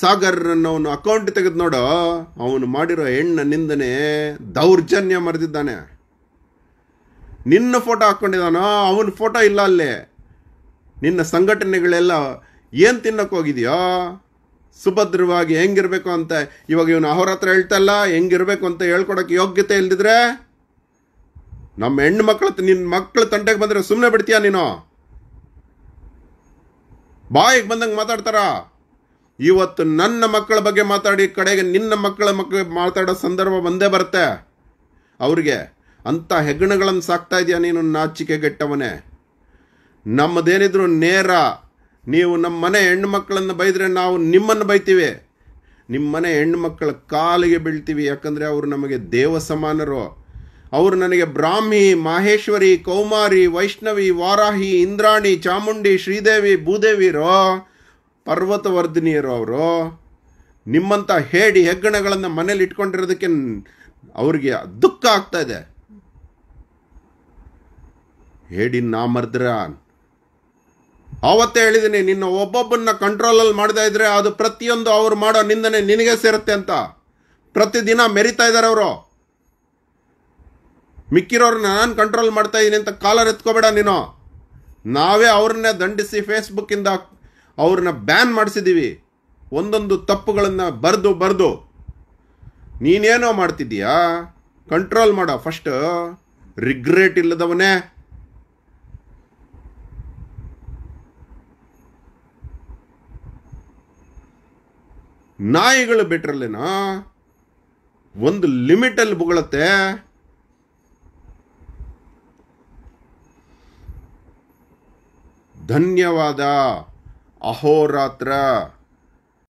ಸಾಗರ್ ಅನ್ನೋನು ಅಕೌಂಟ್ ತೆಗೆದು ನೋಡು ಅವನು ಮಾಡಿರೋ ಹೆಣ್ಣ ನಿಂದನೆ ದೌರ್ಜನ್ಯ ಮರೆದಿದ್ದಾನೆ ನಿನ್ನ ಫೋಟೋ ಹಾಕ್ಕೊಂಡಿದ್ದಾನೋ ಅವನ ಫೋಟೋ ಇಲ್ಲ ಅಲ್ಲಿ ನಿನ್ನ ಸಂಘಟನೆಗಳೆಲ್ಲ ಏನು ತಿನ್ನಕ್ಕೆ ಹೋಗಿದೆಯೋ ಸುಭದ್ರವಾಗಿ ಹೆಂಗಿರಬೇಕು ಅಂತ ಇವಾಗ ಇವನು ಅವ್ರ ಹತ್ರ ಹೇಳ್ತಲ್ಲ ಹೆಂಗಿರಬೇಕು ಅಂತ ಹೇಳ್ಕೊಡೋಕೆ ಯೋಗ್ಯತೆ ಇಲ್ಲದಿದ್ರೆ ನಮ್ಮ ಹೆಣ್ಣು ಮಕ್ಕಳ ನಿನ್ನ ಮಕ್ಕಳು ತಂಟೆಗೆ ಬಂದರೆ ಸುಮ್ಮನೆ ಬಿಡ್ತೀಯ ನೀನು ಬಾಯಿಗೆ ಬಂದಂಗೆ ಮಾತಾಡ್ತಾರಾ ಇವತ್ತು ನನ್ನ ಮಕ್ಕಳ ಬಗ್ಗೆ ಮಾತಾಡಿ ಕಡೆಗೆ ನಿನ್ನ ಮಕ್ಕಳ ಮಕ್ಕಳ ಮಾತಾಡೋ ಸಂದರ್ಭ ಬಂದೇ ಬರುತ್ತೆ ಅವ್ರಿಗೆ ಅಂಥ ಹೆಗ್ಗಣಗಳನ್ನು ಸಾಕ್ತಾ ಇದೆಯಾ ನೀನು ಗೆಟ್ಟವನೇ ನಮ್ಮದೇನಿದ್ರು ನೇರ ನೀವು ನಮ್ಮ ಮನೆ ಹೆಣ್ಣು ಮಕ್ಕಳನ್ನು ಬೈದರೆ ನಾವು ನಿಮ್ಮನ್ನು ಬೈತೀವಿ ನಿಮ್ಮ ಮನೆ ಹೆಣ್ಣು ಮಕ್ಕಳ ಕಾಲಿಗೆ ಬೀಳ್ತೀವಿ ಯಾಕಂದರೆ ಅವರು ನಮಗೆ ದೇವ ಸಮಾನರು ಅವರು ನನಗೆ ಬ್ರಾಹ್ಮಿ ಮಾಹೇಶ್ವರಿ ಕೌಮಾರಿ ವೈಷ್ಣವಿ ವಾರಾಹಿ ಇಂದ್ರಾಣಿ ಚಾಮುಂಡಿ ಶ್ರೀದೇವಿ ಭೂದೇವಿರೋ ಪರ್ವತವರ್ಧಿನಿಯರು ಅವರು ನಿಮ್ಮಂಥ ಹೇಡಿ ಹೆಗ್ಗಣಗಳನ್ನು ಮನೇಲಿ ಇಟ್ಕೊಂಡಿರೋದಕ್ಕೆ ಅವ್ರಿಗೆ ದುಃಖ ಆಗ್ತಾ ಇದೆ ಹೇಡಿ ನಾ ಮರ್ದ್ರ ಆವತ್ತೇ ಹೇಳಿದ್ದೀನಿ ನಿನ್ನ ಒಬ್ಬೊಬ್ಬನ್ನ ಕಂಟ್ರೋಲಲ್ಲಿ ಮಾಡ್ತಾ ಇದ್ರೆ ಅದು ಪ್ರತಿಯೊಂದು ಅವ್ರು ಮಾಡೋ ನಿಂದನೆ ನಿನಗೆ ಸೇರುತ್ತೆ ಅಂತ ಪ್ರತಿದಿನ ಮೆರಿತಾ ಇದ್ದಾರೆ ಅವರು ಮಿಕ್ಕಿರೋರನ್ನ ನಾನು ಕಂಟ್ರೋಲ್ ಮಾಡ್ತಾ ಇದ್ದೀನಿ ಅಂತ ಕಾಲರ್ ಎತ್ಕೋಬೇಡ ನೀನು ನಾವೇ ಅವ್ರನ್ನೇ ದಂಡಿಸಿ ಫೇಸ್ಬುಕ್ಕಿಂದ ಅವ್ರನ್ನ ಬ್ಯಾನ್ ಮಾಡಿಸಿದ್ದೀವಿ ಒಂದೊಂದು ತಪ್ಪುಗಳನ್ನು ಬರೆದು ಬರೆದು ನೀನೇನೋ ಮಾಡ್ತಿದ್ದೀಯಾ ಕಂಟ್ರೋಲ್ ಮಾಡೋ ಫಸ್ಟ್ ರಿಗ್ರೆಟ್ ಇಲ್ಲದವನೇ ನಾಯಿಗಳು ಬಿಟ್ರಲ್ಲೇನೋ ಒಂದು ಲಿಮಿಟಲ್ಲಿ ಬುಗಳತ್ತೆ ಧನ್ಯವಾದ ಅಹೋರಾತ್ರ